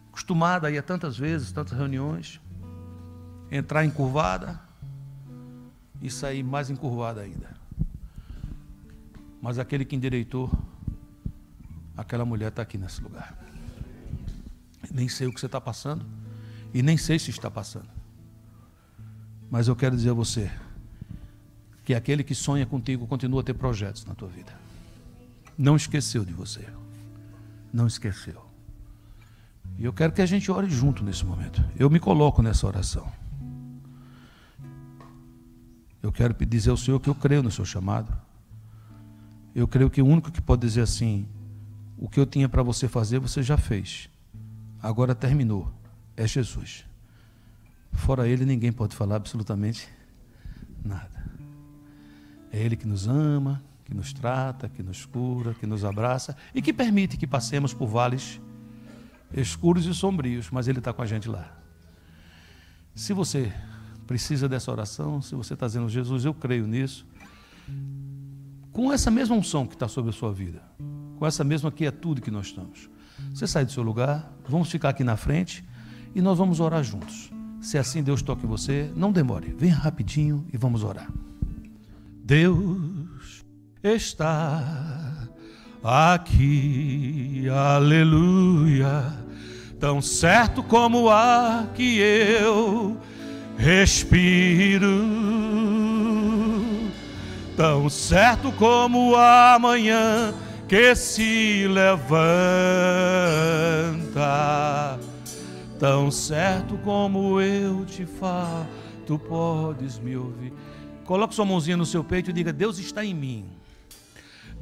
S1: acostumada a ir a tantas vezes, tantas reuniões entrar encurvada e sair mais encurvada ainda. Mas aquele que endireitou, aquela mulher está aqui nesse lugar. Nem sei o que você está passando e nem sei se está passando. Mas eu quero dizer a você que aquele que sonha contigo continua a ter projetos na tua vida. Não esqueceu de você. Não esqueceu. E eu quero que a gente ore junto nesse momento. Eu me coloco nessa oração. Eu quero dizer ao Senhor que eu creio no seu chamado. Eu creio que o único que pode dizer assim: o que eu tinha para você fazer, você já fez. Agora terminou. É Jesus. Fora ele, ninguém pode falar absolutamente nada. É ele que nos ama, que nos trata, que nos cura, que nos abraça e que permite que passemos por vales escuros e sombrios, mas ele está com a gente lá. Se você precisa dessa oração, se você está dizendo, Jesus, eu creio nisso, com essa mesma unção que está sobre a sua vida, com essa mesma que é tudo que nós estamos, você sai do seu lugar, vamos ficar aqui na frente e nós vamos orar juntos. Se é assim Deus toca em você, não demore, vem rapidinho e vamos orar. Deus está aqui, aleluia, tão certo como há que eu respiro, tão certo como a manhã que se levanta, tão certo como eu te falo, tu podes me ouvir. Coloque sua mãozinha no seu peito e diga: Deus está em mim.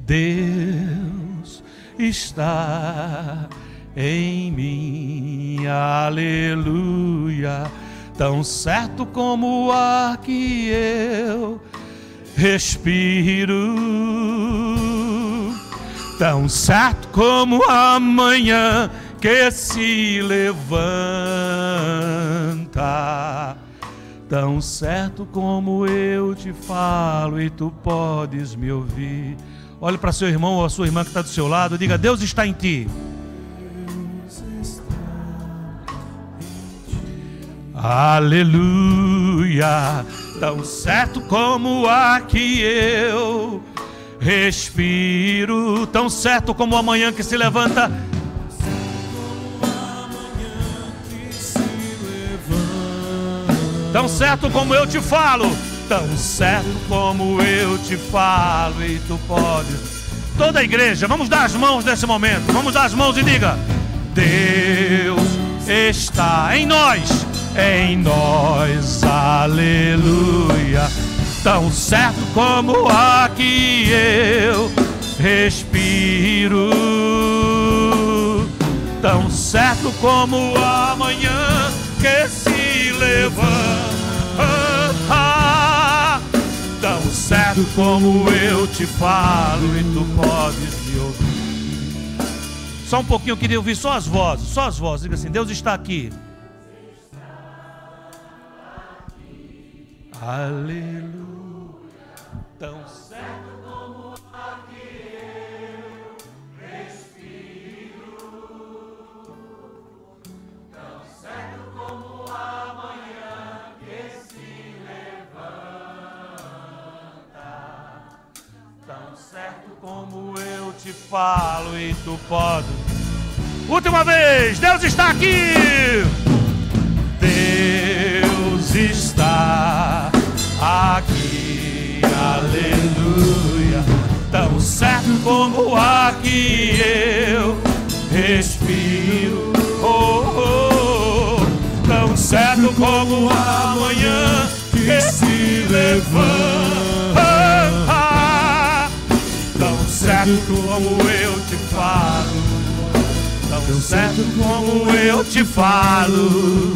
S1: Deus está em mim, aleluia Tão certo como o ar que eu respiro, tão certo como amanhã que se levanta. Tão certo como eu te falo e tu podes me ouvir. Olhe para seu irmão ou a sua irmã que está do seu lado, diga: Deus está em ti. Aleluia, tão certo como a que eu respiro, tão certo como a manhã que se levanta. Tão certo como eu te falo, tão certo como eu te falo e tu podes. Toda a igreja, vamos dar as mãos nesse momento. Vamos dar as mãos e diga: Deus está em nós em nós, aleluia. Tão certo como aqui que eu respiro, tão certo como amanhã que se levanta, tão certo como eu te falo e tu podes me ouvir. Só um pouquinho, eu queria ouvir só as vozes, só as vozes. Diga assim: Deus está aqui. Aleluia. Tão certo como a que eu respiro, tão certo como a manhã que se levanta, tão certo como eu te falo e tu podes. Última vez, Deus está aqui. Deus está Aleluia, tão certo como aqui que eu respiro. Oh, oh, oh, tão certo como a manhã que se levanta. Tão certo como eu te falo. Tão certo como eu te falo,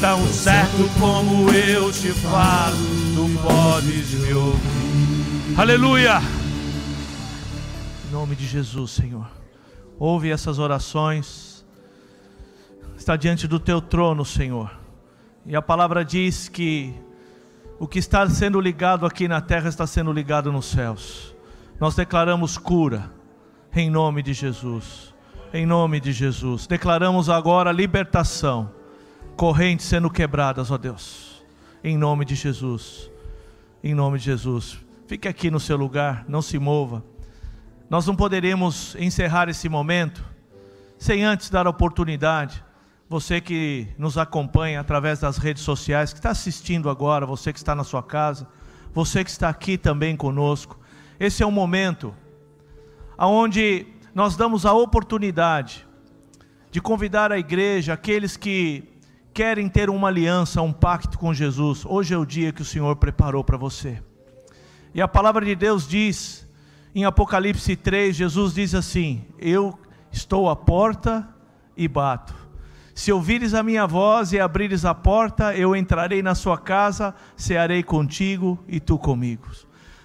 S1: tão certo como eu te falo, tu podes
S2: me ouvir. Aleluia. Em nome de Jesus, Senhor. Ouve essas orações. Está diante do teu trono, Senhor. E a palavra diz que o que está sendo ligado aqui na terra está sendo ligado nos céus. Nós declaramos cura em nome de Jesus. Em nome de Jesus. Declaramos agora libertação. Correntes sendo quebradas, ó Deus. Em nome de Jesus. Em nome de Jesus. Fique aqui no seu lugar, não se mova. Nós não poderemos encerrar esse momento sem antes dar a oportunidade. Você que nos acompanha através das redes sociais, que está assistindo agora, você que está na sua casa, você que está aqui também conosco. Esse é um momento onde nós damos a oportunidade de convidar a igreja, aqueles que querem ter uma aliança, um pacto com Jesus. Hoje é o dia que o Senhor preparou para você. E a palavra de Deus diz, em Apocalipse 3, Jesus diz assim: Eu estou à porta e bato. Se ouvires a minha voz e abrires a porta, eu entrarei na sua casa, cearei contigo e tu comigo.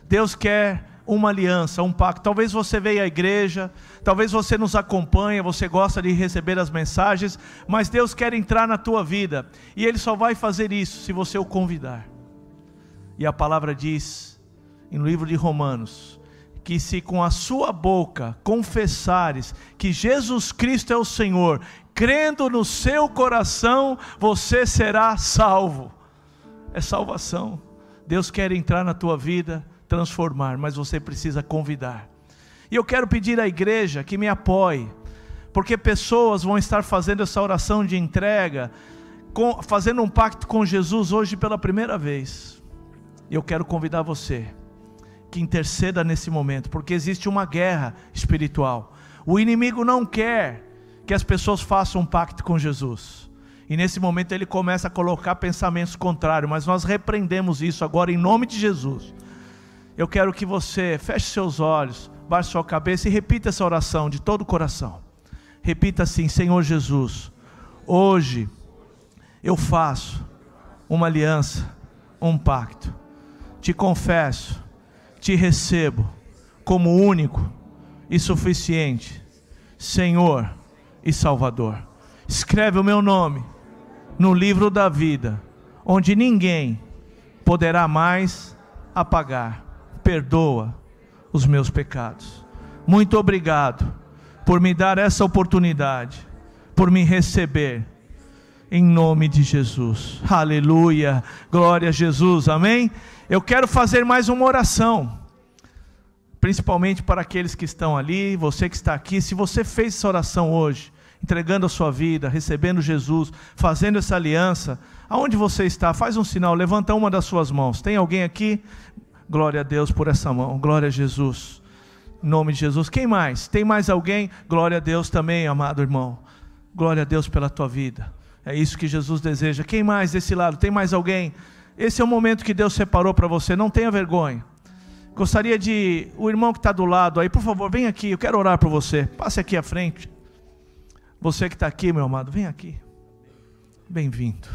S2: Deus quer uma aliança, um pacto. Talvez você veja a igreja, talvez você nos acompanha, você gosta de receber as mensagens, mas Deus quer entrar na tua vida e Ele só vai fazer isso se você o convidar. E a palavra diz no livro de Romanos, que se com a sua boca confessares que Jesus Cristo é o Senhor, crendo no seu coração, você será salvo. É salvação. Deus quer entrar na tua vida, transformar, mas você precisa convidar. E eu quero pedir à igreja que me apoie, porque pessoas vão estar fazendo essa oração de entrega, fazendo um pacto com Jesus hoje pela primeira vez. E eu quero convidar você que interceda nesse momento, porque existe uma guerra espiritual. O inimigo não quer que as pessoas façam um pacto com Jesus. E nesse momento ele começa a colocar pensamentos contrários, mas nós repreendemos isso agora em nome de Jesus. Eu quero que você feche seus olhos, baixe sua cabeça e repita essa oração de todo o coração. Repita assim: Senhor Jesus, hoje eu faço uma aliança, um pacto. Te confesso te recebo como único e suficiente Senhor e Salvador. Escreve o meu nome no livro da vida, onde ninguém poderá mais apagar. Perdoa os meus pecados. Muito obrigado por me dar essa oportunidade, por me receber em nome de Jesus. Aleluia, glória a Jesus, amém? Eu quero fazer mais uma oração, principalmente para aqueles que estão ali, você que está aqui. Se você fez essa oração hoje, entregando a sua vida, recebendo Jesus, fazendo essa aliança, aonde você está, faz um sinal, levanta uma das suas mãos. Tem alguém aqui? Glória a Deus por essa mão, glória a Jesus. Em nome de Jesus. Quem mais? Tem mais alguém? Glória a Deus também, amado irmão. Glória a Deus pela tua vida. É isso que Jesus deseja. Quem mais desse lado? Tem mais alguém? Esse é o momento que Deus separou para você. Não tenha vergonha. Gostaria de. O irmão que está do lado aí, por favor, vem aqui. Eu quero orar por você. Passe aqui à frente. Você que está aqui, meu amado, vem aqui. Bem-vindo.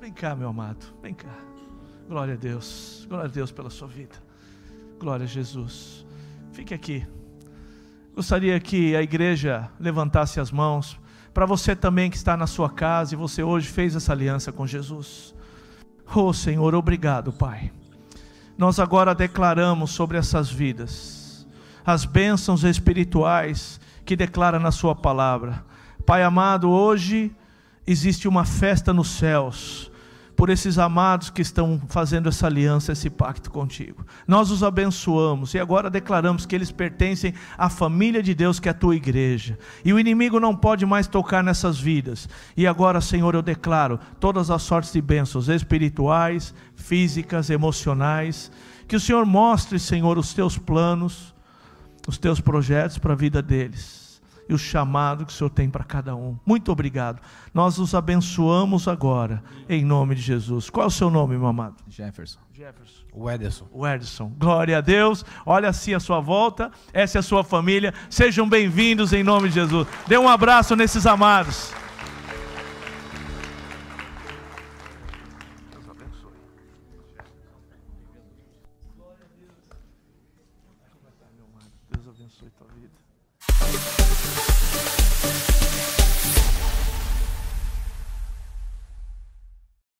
S2: Vem cá, meu amado. Vem cá. Glória a Deus. Glória a Deus pela sua vida. Glória a Jesus. Fique aqui. Gostaria que a igreja levantasse as mãos para você também que está na sua casa e você hoje fez essa aliança com Jesus. Oh Senhor, obrigado, Pai. Nós agora declaramos sobre essas vidas as bênçãos espirituais que declara na Sua palavra. Pai amado, hoje existe uma festa nos céus por esses amados que estão fazendo essa aliança, esse pacto contigo. Nós os abençoamos e agora declaramos que eles pertencem à família de Deus, que é a tua igreja. E o inimigo não pode mais tocar nessas vidas. E agora, Senhor, eu declaro todas as sortes de bênçãos espirituais, físicas, emocionais. Que o Senhor mostre, Senhor, os teus planos, os teus projetos para a vida deles e o chamado que o Senhor tem para cada um. Muito obrigado. Nós os abençoamos agora, em nome de Jesus. Qual é o seu nome, meu amado? Jefferson. Jefferson. O Ederson. O Ederson. Glória a Deus. Olha assim a sua volta. Essa é a sua família. Sejam bem-vindos em nome de Jesus. Dê um abraço nesses amados.